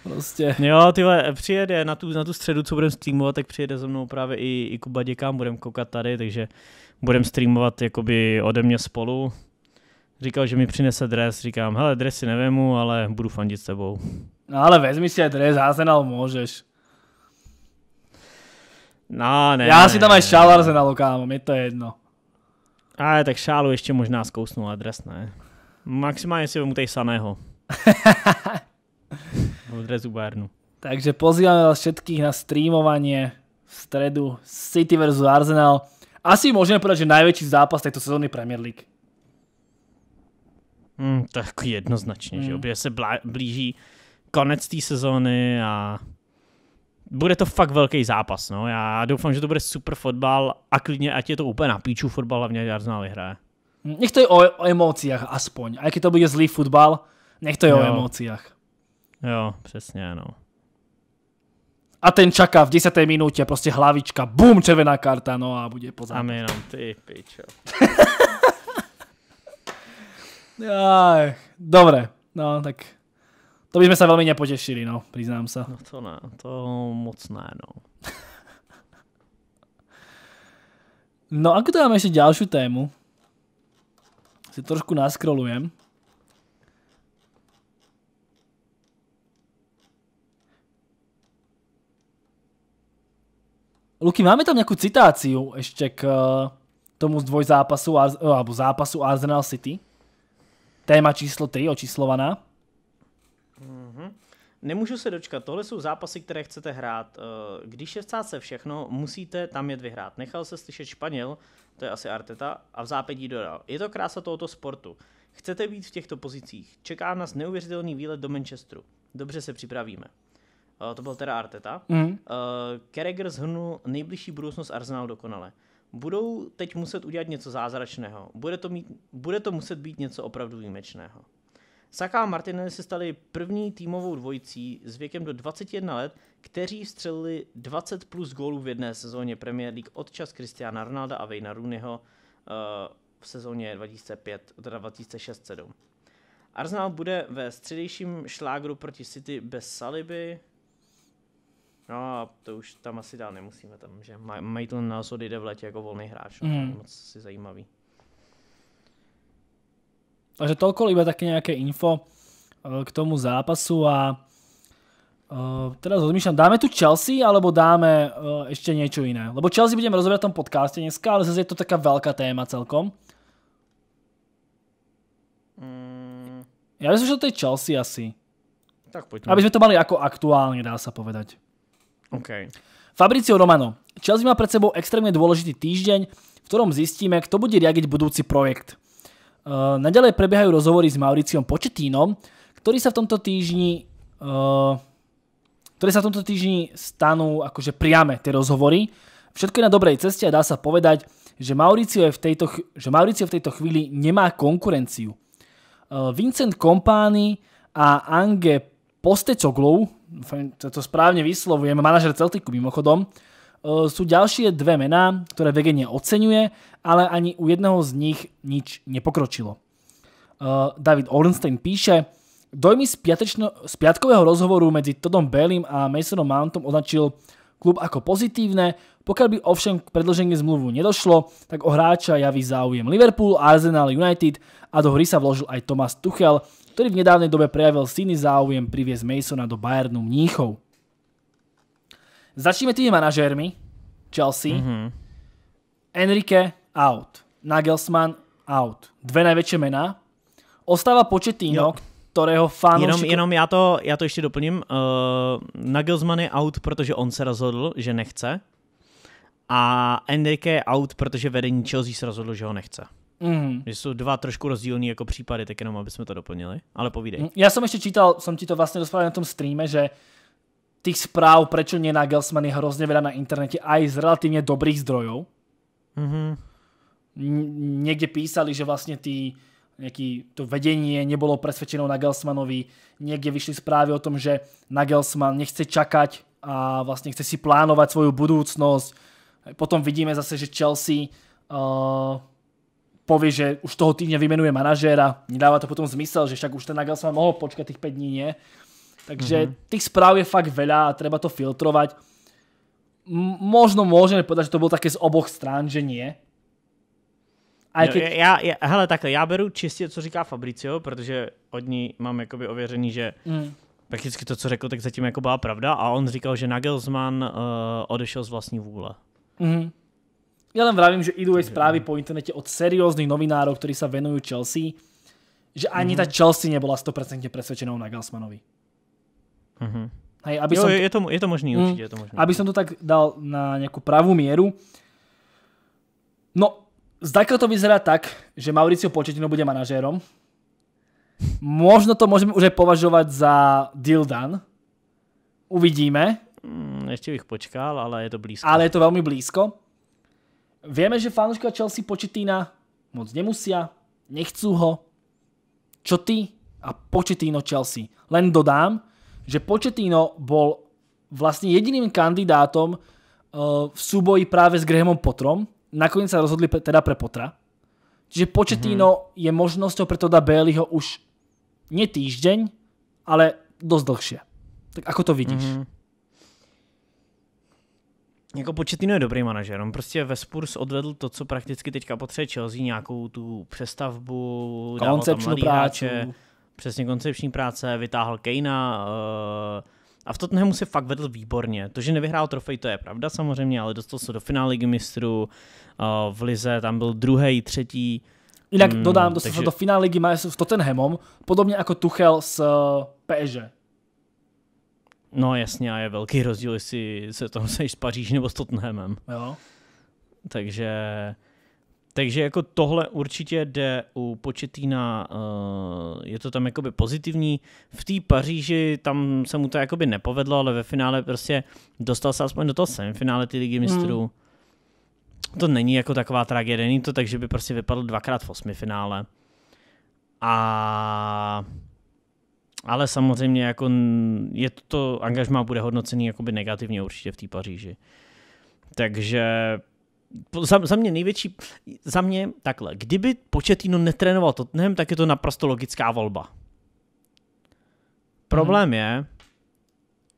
prostě. Jo, tyhle, přijede na tu, na tu středu, co budeme streamovat, tak přijede za mnou právě i, i Kuba Děkám, budeme koukat tady, takže budeme streamovat jakoby ode mě spolu. Říkal, že mi přinese dres, říkám, hele, dresy nevemu, ale budu fandit s tebou. No ale vezmi si dres, Arsenal můžeš. No, ne. Já si tam aj šál Arsenalu, kámo, mi to je jedno. Ale tak šálu ještě možná zkousnu adres, ne? Maximálně si vemu tej saného. [LAUGHS] Modré zubárnu. Takže pozývame vás všetkých na streamovanie v stredu City vs Arsenal. Asi môžeme povedať, že najväčší zápas tejto sezóny Premier League. Mm, tak jednoznačně, mm. že hmm. obě se blíží konec té sezóny a bude to fakt velký zápas. No. Já doufám, že to bude super fotbal a klidně, ať je to úplně na píču fotbal, hlavně Arsenal vyhraje. Nech to je o, o emocích aspoň. A keď to bude zlý fotbal, Nech to je jo. o emóciách. Jo, přesně, no. A ten čaká v 10. minutě prostě hlavička, bum, červená karta, no a bude pozor. A jenom no, ty, pičo. [LAUGHS] Aj, no tak to bychom se velmi nepotěšili, no, přiznám se. No to ne, to moc ne, no. no a když máme ještě další tému? Si trošku naskrolujem. Luky, máme tam nejakú citáciu ešte k eh, tomu z dvojzápasu, eh, alebo zápasu Arsenal City? Téma číslo 3, očíslovaná. Mm-hmm. Nemůžu se dočkat, tohle jsou zápasy, které chcete hrát. Eh, když je v se všechno, musíte tam jet vyhrát. Nechal se slyšet Španěl, to je asi Arteta, a v zápětí dodal. Je to krása tohoto sportu. Chcete být v těchto pozicích. Čeká nás neuvěřitelný výlet do Manchesteru. Dobře se připravíme. Eh, to byl teda Arteta, mm. uh, Carragher zhrnul nejbližší budoucnost Arsenal dokonale. Budou teď muset udělat něco zázračného. Bude to, mít, bude to muset být něco opravdu výjimečného. Saka a Martinelli se stali první týmovou dvojicí s věkem do 21 let, kteří vstřelili 20 plus gólů v jedné sezóně Premier League od čas Cristiana Ronalda a Vejna Rooneyho uh, v sezóně 2005, teda 2006 7 Arsenal bude ve středějším šlágru proti City bez Saliby, No a to už tam asi dál nemusíme, tam, že maj, to ten názor jde v letě jako volný hráč, no, mm. moc si zajímavý. Takže tolko iba také nějaké info eh, k tomu zápasu a Uh, eh, teraz rozmýšľam, dáme tu Chelsea alebo dáme uh, eh, ešte niečo iné? Lebo Chelsea budeme rozoberať v tom podcaste dneska, ale zase je to taká veľká téma celkom. Mm. Ja myslím, že to je Chelsea asi. Tak poďme. Aby sme to mali ako aktuálne, dá sa povedať. Okay. Fabricio Romano. Chelsea má pred sebou extrémne dôležitý týždeň, v ktorom zistíme, kto bude riadiť budúci projekt. Uh, naďalej prebiehajú rozhovory s Mauriciom Početínom, ktorý sa v tomto týždni uh, eh, ktoré sa v tomto týždni stanú akože priame tie rozhovory. Všetko je na dobrej ceste a dá sa povedať, že Mauricio, je v tejto, že Mauricio v tejto chvíli nemá konkurenciu. Uh, Vincent Kompány a Ange Postecoglou to správne vyslovujem, manažer Celtiku mimochodom, sú ďalšie dve mená, ktoré Vegenie oceňuje, ale ani u jedného z nich nič nepokročilo. David Ornstein píše, dojmy z, piatečno, z piatkového rozhovoru medzi Todom Bellim a Masonom Mountom označil klub ako pozitívne, pokiaľ by ovšem k predlženiu zmluvu nedošlo, tak o hráča javí záujem Liverpool, Arsenal, United a do hry sa vložil aj Thomas Tuchel, ktorý v nedávnej dobe prejavil silný záujem priviesť Masona do Bayernu Mníchov. Začneme tými manažérmi. Chelsea. Mm-hmm. Enrique out. Nagelsmann out. Dve najväčšie mená. Ostáva počet týnok kterého fanoušci... Jenom, jenom já, to, já to ještě doplním. Uh, Nagelsmann je out, protože on se rozhodl, že nechce. A Enrique je out, protože vedení Chelsea se rozhodl, že ho nechce. Mm. Že jsou dva trošku rozdílný jako případy, tak jenom aby jsme to doplnili. Ale povídej. Mhm. Já jsem ještě čítal, jsem ti to vlastně dostal na tom streame, že tých správ, proč nie na Gelsman je hrozně veľa na internete, aj z relativně dobrých zdrojů. Mm-hmm. Někde písali, že vlastně ty nejaký, to vedení nebylo na Gelsmanovi. někde vyšly zprávy o tom, že Nagelsman nechce čakať a vlastně chce si plánovat svoju budoucnost. Potom vidíme zase, že Chelsea uh, povie, že už toho týdne vymenuje manažéra, nedáva to potom zmysel, že však už ten Nagelsmann mohol počkať tých 5 dní, nie? Takže mhm. tých správ je fakt veľa a treba to filtrovať. možno môžeme povedať, že to bolo také z oboch strán, že nie. já, hele, takhle, já beru čistě, co říká Fabricio, protože od ní mám jakoby ověřený, že mm. prakticky to, co řekl, tak zatím jako byla pravda a on říkal, že Nagelsmann uh, odešel z vlastní vůle. Mhm. Ja len vravím, že idú aj správy po internete od serióznych novinárov, ktorí sa venujú Chelsea, že ani mm -hmm. ta Chelsea nebola 100% presvedčená na Galsmanovi. Mm -hmm. Hej, aby jo, som... je, to, je to možný, mm, určite je to možný. Mm. Aby som to tak dal na nejakú pravú mieru. No, zdaka to vyzerá tak, že Mauricio Početino bude manažérom. Možno to môžeme už aj považovať za deal done. Uvidíme. Mm, ešte bych počkal, ale je to blízko. Ale je to veľmi blízko. Vieme, že fanúška Chelsea Početína moc nemusia, nechcú ho. Čo ty a Početíno Chelsea? Len dodám, že Početíno bol vlastne jediným kandidátom eh, v súboji práve s Grahamom Potrom. Nakoniec sa rozhodli teda pre Potra. Čiže Početíno mhm. je možnosťou pre Toda Baileyho už nie týždeň, ale dosť dlhšie. Tak ako to vidíš? Mhm jako Početino je dobrý manažer, on prostě ve Spurs odvedl to, co prakticky teďka potřebuje Chelsea, nějakou tu přestavbu, koncepční práce. přesně koncepční práce, vytáhl Kejna, eh, a v Tottenhamu se fakt vedl výborně. To, že nevyhrál trofej, to je pravda samozřejmě, ale dostal se do finále Ligy mistrů, eh, v Lize tam byl druhý, třetí. Jinak hmm, dodám, dostal takže... se do finále Ligy mistrů s Tottenhamom, podobně jako Tuchel s eh, PSG. No jasně, a je velký rozdíl, jestli se tam seš s Paříž nebo s Tottenhamem. Jo. Takže, takže jako tohle určitě jde u Početína, eh, je to tam jakoby pozitivní. V té Paříži tam se mu to jakoby nepovedlo, ale ve finále prostě dostal se aspoň do toho semifinále ty ligy mistrů. Hmm. To není jako taková tragédie, není to tak, že by prostě vypadl dvakrát v osmi finále. A ale samozřejmě jako je to, to angažma bude hodnocený jakoby negativně určitě v té Paříži. Takže za, za mě největší, za mě takhle, kdyby Početino netrénoval Tottenham, tak je to naprosto logická volba. Problém hmm. je,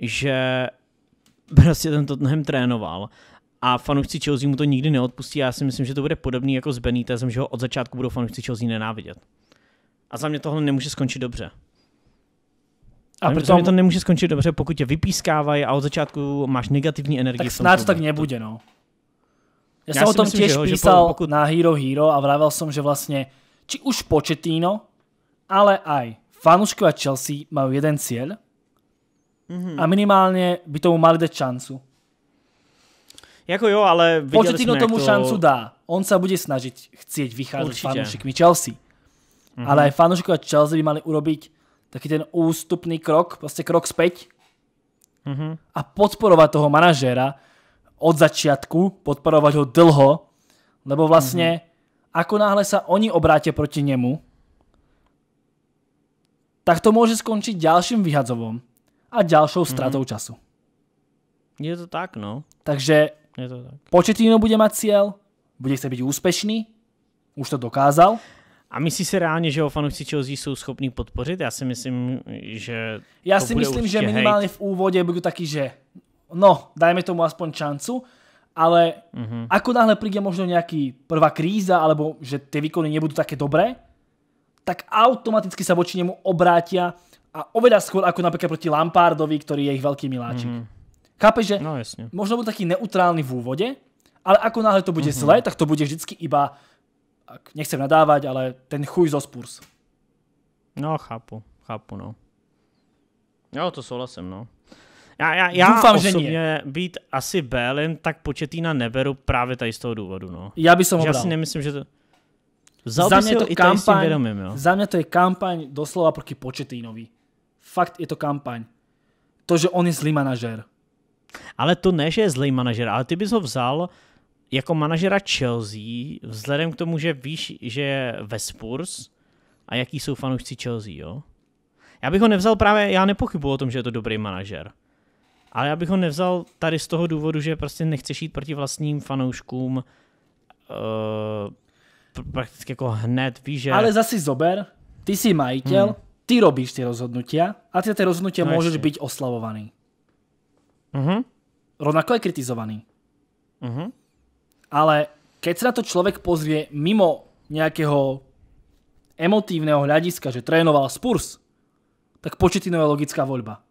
že prostě ten Tottenham trénoval a fanoušci Chelsea mu to nikdy neodpustí. Já si myslím, že to bude podobný jako s Benítezem, že ho od začátku budou fanoušci Chelsea nenávidět. A za mě tohle nemůže skončit dobře. A proto mě to nemůže skončit dobře, pokud tě vypískávají a od začátku máš negativní energii. Tak snad to tak nebude, no. Já, Já jsem o tom těž že, písal že pokud... na Hero Hero a vravel som, že vlastně, či už početíno, ale aj fanúškovia Chelsea mají jeden cíl mm-hmm. a minimálně by tomu mali dať šancu. Jako jo, ale Početino jsme, tomu to... šancu dá. On se bude snažit chcieť vycházet s fanušikmi Chelsea. Mm-hmm. Ale aj fanúškovia Chelsea by mali urobiť taký ten ústupný krok, proste vlastně krok späť mm-hmm. a podporovať toho manažéra od začiatku, podporovať ho dlho, lebo vlastne mm-hmm. ako náhle sa oni obrátia proti nemu, tak to môže skončiť ďalším vyhadzovom a ďalšou stratou mhm. mm-hmm. času. Je to tak, no. Takže Je to tak. početíno bude mať cieľ, bude chce byť úspešný, už to dokázal. A myslí se reálně, že ho fanoušci Chelsea jsou schopní podpořit? Já si myslím, že Já si myslím, že minimálně hejt. v úvodě budu taky, že no, dajme tomu aspoň šancu, ale uh mhm. -huh. ako náhle príde možno nejaký prvá kríza, alebo že tie výkony nebudú také dobré, tak automaticky sa voči nemu obrátia a oveľa skôr ako napríklad proti Lampardovi, ktorý je ich veľký miláčik. Uh mhm. -huh. Chápe, že no, jasne. možno bude taký neutrálny v úvode, ale ako náhle to bude uh mhm. -huh. zle, tak to bude vždycky iba nechcem nadávať, ale ten chuj zo Spurs. No, chápu, chápu, no. Jo, to souhlasím, no. Já, já, já Doufám, osobně že nie. být asi Bélem, tak početína neberu právě tady z toho důvodu, no. Já bych som ho Já si nemyslím, že to... Vzal za mě to kampaň, vědomím, jo. Za mě to je kampaň doslova proti Početínovi. Fakt je to kampaň. To, že on je zlý manažer. Ale to ne, že je zlý manažer, ale ty bys ho vzal jako manažera Chelsea, vzhledem k tomu, že víš, že je ve Spurs a jaký jsou fanoušci Chelsea, jo? Já bych ho nevzal právě, já nepochybuji o tom, že je to dobrý manažer. Ale já bych ho nevzal tady z toho důvodu, že prostě nechceš jít proti vlastním fanouškům uh, prakticky jako hned, víš, že... Ale zase zober, ty si majitel, hmm. ty robíš ty rozhodnutia a ty ty rozhodnutia no můžeš být oslavovaný. Uh mhm. -huh. Rovnako je kritizovaný. Uh mhm. -huh ale keď sa na to človek pozrie mimo nejakého emotívneho hľadiska, že trénoval Spurs, tak Početino je logická voľba.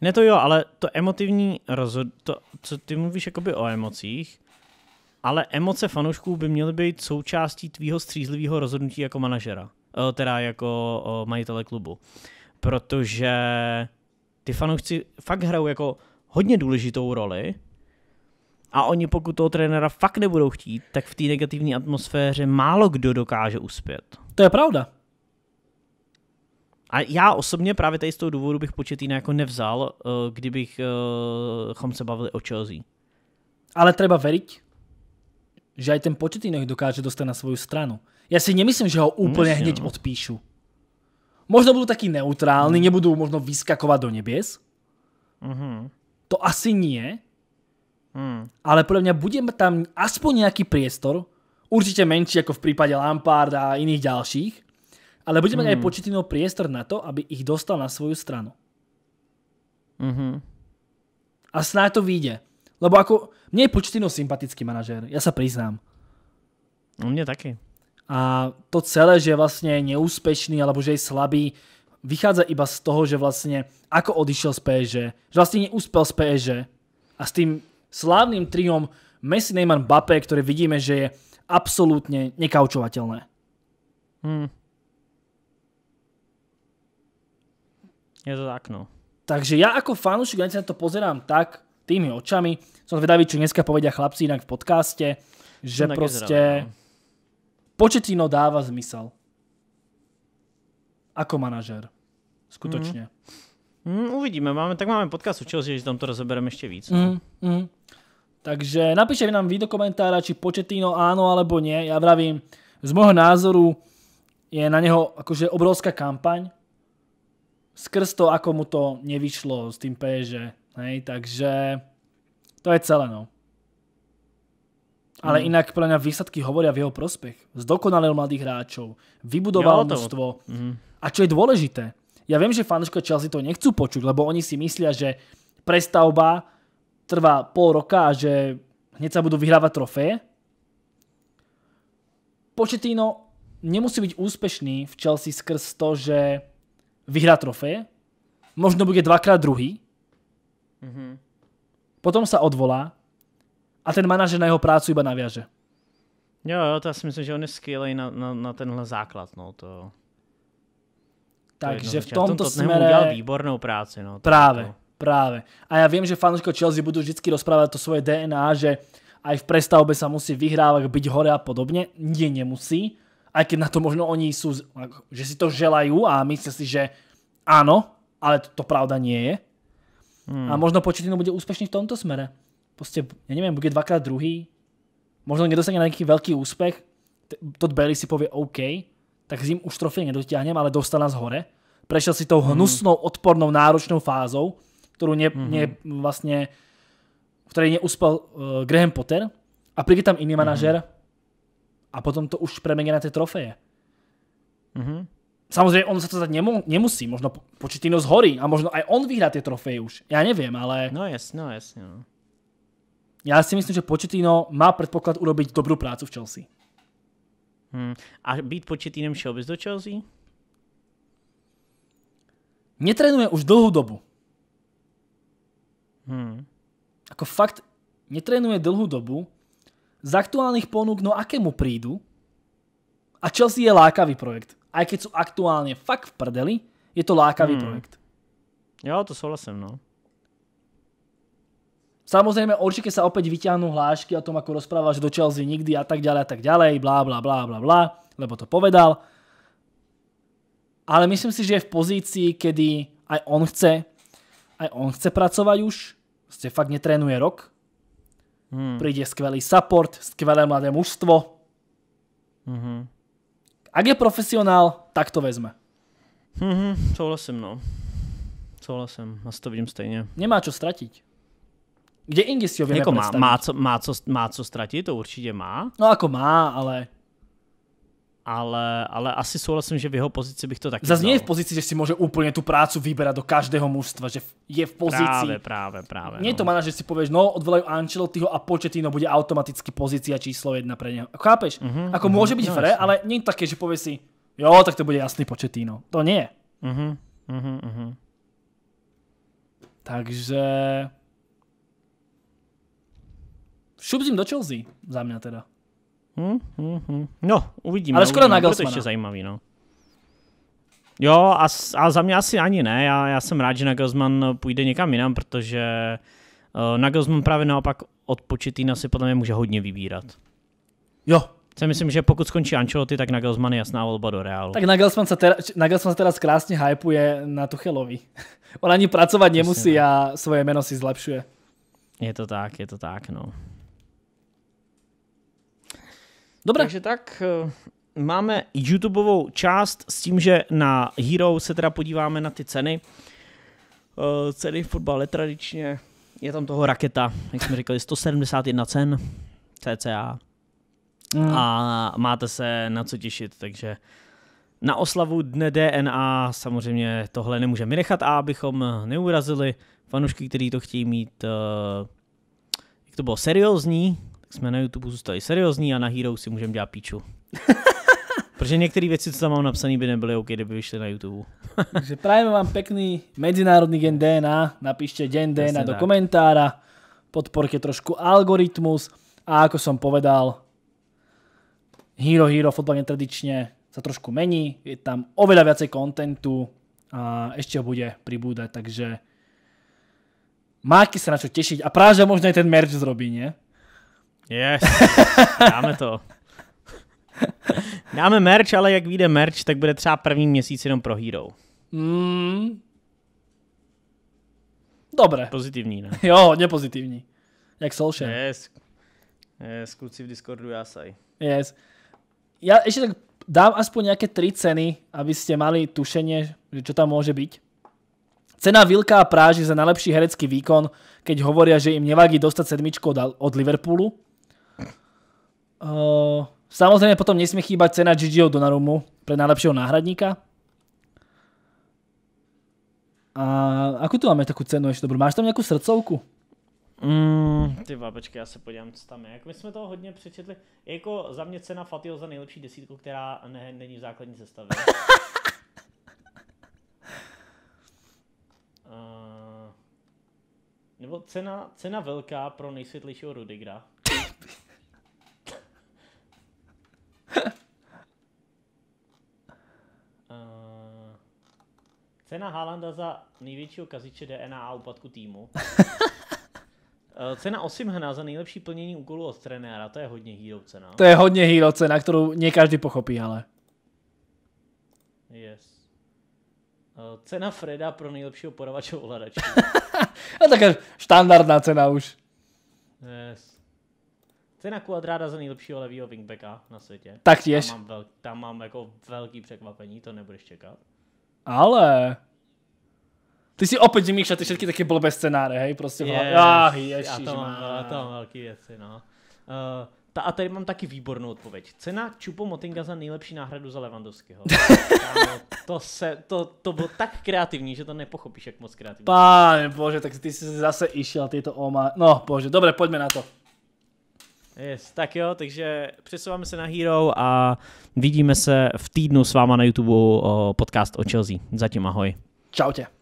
Ne to jo, ale to emotivní rozhod... To, co ty mluvíš jakoby o emocích, ale emoce fanoušků by měly být součástí tvýho střízlivého rozhodnutí jako manažera, eh, teda jako eh, majitele klubu. Protože ty fanoušci fakt hrajou jako hodně důležitou roli a oni pokud toho trenéra fakt nebudou chtít, tak v té negativní atmosféře málo kdo dokáže uspět. To je pravda. A já osobně právě tady z toho důvodu bych početína jako nevzal, eh, kdybych eh, chom se bavili o Chelsea. Ale treba veriť, že aj ten Početínek dokáže dostat na svoju stranu. Já si nemyslím, že ho úplně hned no. odpíšu. Možno budou taky neutrální, mm. nebudou možno vyskakovat do nebes. Mm -hmm. To asi nie, Hmm. Ale podľa mňa bude tam aspoň nejaký priestor, určite menší ako v prípade Lampard a iných ďalších, ale bude mať hmm. aj početino priestor na to, aby ich dostal na svoju stranu. Mm-hmm. A snáď to vyjde. Lebo ako, mne je Počtino sympatický manažér, ja sa priznám. No mne taký. A to celé, že vlastne je neúspešný alebo že je slabý, vychádza iba z toho, že vlastne ako odišiel z PSG, že vlastne neúspel z PSG a s tým slávnym triom Messi, Neymar, Mbappé, ktoré vidíme, že je absolútne nekaučovateľné. Hmm. Je to tak, no. Takže ja ako fanúšik na to pozerám tak, tými očami. Som zvedavý, čo dneska povedia chlapci inak v podcaste, že Som proste no. početino dáva zmysel. Ako manažer. Skutočne. Mm. Mm, uvidíme, máme, tak máme podcast u Chelsea, že tam to rozebereme ještě víc. No. mm. Takže napíšte nám vy do komentára, či početíno áno alebo nie. Ja vravím, z môjho názoru je na neho akože obrovská kampaň. Skrz to, ako mu to nevyšlo s tým PSG. Hej, takže to je celé, no. Ale mhm. inak pre mňa výsledky hovoria v jeho prospech. Zdokonalil mladých hráčov, vybudoval množstvo. Mhm. A čo je dôležité, ja viem, že fanúškovia Chelsea to nechcú počuť, lebo oni si myslia, že prestavba trvá pol roka a že hneď sa budú vyhrávať trofeje. Početino nemusí byť úspešný v Chelsea skrz to, že vyhrá trofeje. Možno bude dvakrát druhý. Mm -hmm. Potom sa odvolá a ten manažer na jeho prácu iba naviaže. Jo, jo, to si myslím, že on je skvělý na, na, na tenhle základ, no to... Takže to v tomto tom směru udělal výbornou práci, no. To, právě. To, Práve. A ja viem, že fanúšikov Chelsea budú vždy rozprávať to svoje DNA, že aj v prestavbe sa musí vyhrávať, byť hore a podobne. Nie, nemusí. Aj keď na to možno oni sú, že si to želajú a myslia si, že áno, ale to, to pravda nie je. Hmm. A možno Početino bude úspešný v tomto smere. Proste, ja neviem, bude dvakrát druhý, možno nedostane na nejaký veľký úspech, Todd Bailey si povie OK, tak zim už trofej nedotiahnem, ale dostal nás hore. Prešiel si tou hmm. hnusnou, odpornou, náročnou fázou, ktorú ne, mm-hmm. ne, vlastne, v ktorej neúspel uh, eh, Graham Potter a príde tam iný mm-hmm. manažer a potom to už premenia na tie trofeje. Mm-hmm. Samozřejmě on sa to dať nemu, nemusí, možno z zhorí a možno aj on vyhrá tie trofeje už. Ja neviem, ale... No jasně, no jasně. No. Já si myslím, že Početino má předpoklad urobiť dobrou prácu v Chelsea. Hmm. A být Početinem šel bys do Chelsea? Netrenuje už dlouhou dobu. Hmm. Ako fakt netrénuje dlhú dobu, z aktuálnych ponúk no akému prídu a Chelsea je lákavý projekt. Aj keď sú aktuálne fakt v prdeli, je to lákavý hmm. projekt. Ja to souhlasím, no. Samozrejme, určite sa opäť vyťahnú hlášky o tom, ako rozprávaš do Chelsea nikdy a tak ďalej a tak ďalej, blá, blá, blá, blá, blá, lebo to povedal. Ale myslím si, že je v pozícii, kedy aj on chce Aj on chce pracovať už, ste prostě fakt netrénuje rok. Hmm. Príde skvelý support, skvelé mladé mužstvo. Mm-hmm. Ak je profesionál, tak to vezme. -hmm, souhlasím, no. Souhlasím, asi to vidím stejně. Nemá čo stratiť. Kde jinde si ho vieme jako má, má, co, má, co, má co stratiť, to určitě má. No jako má, ale ale, ale asi souhlasím, že v jeho pozici bych to taky Zase nie je v pozici, že si může úplně tu prácu vyberať do každého mužstva, že je v pozici. Právě, právě, právě. Není no. to manažer, že si povieš, no odvolajú Ancelottiho a Početino bude automaticky pozícia číslo jedna pre něho. Chápeš? Uh-huh, Ako uh-huh, může být fre, ale není také, že povie si, jo, tak to bude jasný Početino. To nie. Uh-huh, uh-huh, uh-huh. Takže... Šup do Chelsea, za mě teda. Hmm, hmm, hmm. No, uvidíme. Ale skoro na Gelsmana. To ještě zajímavý, no. Jo, a, a za mě asi ani ne. Já, já jsem rád, že Nagelsmann půjde někam jinam, protože uh, eh, Nagelsmann právě naopak od Početína si podle mě může hodně vybírat. Jo. Já myslím, že pokud skončí Ancelotti, tak Nagelsmann je jasná volba do Realu. Tak Nagelsmann se, teda, Nagelsmann se teraz krásně hypuje na Tuchelovi. [LAUGHS] On ani pracovat nemusí a svoje jméno si zlepšuje. Je to tak, je to tak, no. Dobré. Takže tak, eh, máme YouTubeovou část s tím, že na Hero se teda podíváme na ty ceny. Eh, ceny v fotbale tradičně, je tam toho raketa, jak jsme říkali, 171 cen cca. Mm. A máte se na co těšit, takže na oslavu dne DNA samozřejmě tohle nemůžeme vynechat a abychom neurazili fanušky, kteří to chtějí mít, eh, jak to bylo, seriózní, jsme na YouTube zůstali seriózní a na Hero si můžeme dělat píču. [LAUGHS] Protože některé věci, co tam mám napsané, by nebyly OK, kdyby vyšly na YouTube. Takže prajeme vám pekný mezinárodní den DNA. Napíšte den DNA Jasne do tak. komentára. Podporte trošku algoritmus. A ako som povedal, Hero Hero fotbal tradične sa trošku mení. Je tam oveľa viacej kontentu a ešte ho bude pribúdať, takže máte sa na čo tešiť. A práže možno aj ten merch zrobí, nie? Yes, dáme to. Dáme merch, ale jak vyjde merch, tak bude třeba první měsíc jenom pro Hero. Mm. Dobré. Pozitivní, ne? Jo, hodně pozitivní. Jak solše. Yes. yes, kluci v Discordu jasaj. Yes. Já ještě tak dám aspoň nějaké tři ceny, abyste mali tušeně, že čo tam může být Cena Vilka a Práži za najlepší herecký výkon, keď hovoria, že im nevadí dostať sedmičku od, od Liverpoolu. Eh, samozrejme potom nesmie chýbať cena Gigiho Donarumu pre najlepšieho náhradníka. A akú tu máme takú cenu ešte dobrú? Máš tam nejakú srdcovku? Mm, ty babečky, já se podívám, co tam je. Jak my jsme toho hodně přečetli. jako za mě cena Fatio za nejlepší desítku, která ne, není v základní sestavě. uh, [LAUGHS] nebo cena, cena velká pro nejsvětlejšího Rudigra. Cena Haalanda za největšího kaziče DNA a úpadku týmu. [LAUGHS] Eh, cena Osimhena za nejlepší plnění úkolu od trenéra, to je hodně hero no. cena. To je hodně hero cena, kterou ne každý pochopí, ale. Yes. Eh, cena Freda pro nejlepšího podavače ovladače. [LAUGHS] no tak štandardná cena už. Yes. Cena kvadráda za nejlepšího levýho wingbacka na světě. Tak těž. Tam mám, velk, tam mám jako velký překvapení, to nebudeš čekat. Ale ty si opět vymýšlel ty všetky taky blbé scénáře, hej, prostě. Yes, ah, ježiš, já to mám, já to mám velký věci, no. Uh, ta, a tady mám taky výbornou odpověď. Cena Čupo Motinga za nejlepší náhradu za Levandovského. [LAUGHS] to, se, to, to bylo tak kreativní, že to nepochopíš, jak moc kreativní. Páne bože, tak ty jsi zase išel, ty to oma. No bože, dobře, pojďme na to. Yes, tak jo, takže přesouváme se na Hero a vidíme se v týdnu s váma na YouTube podcast o Chelsea. Zatím ahoj. Čau tě.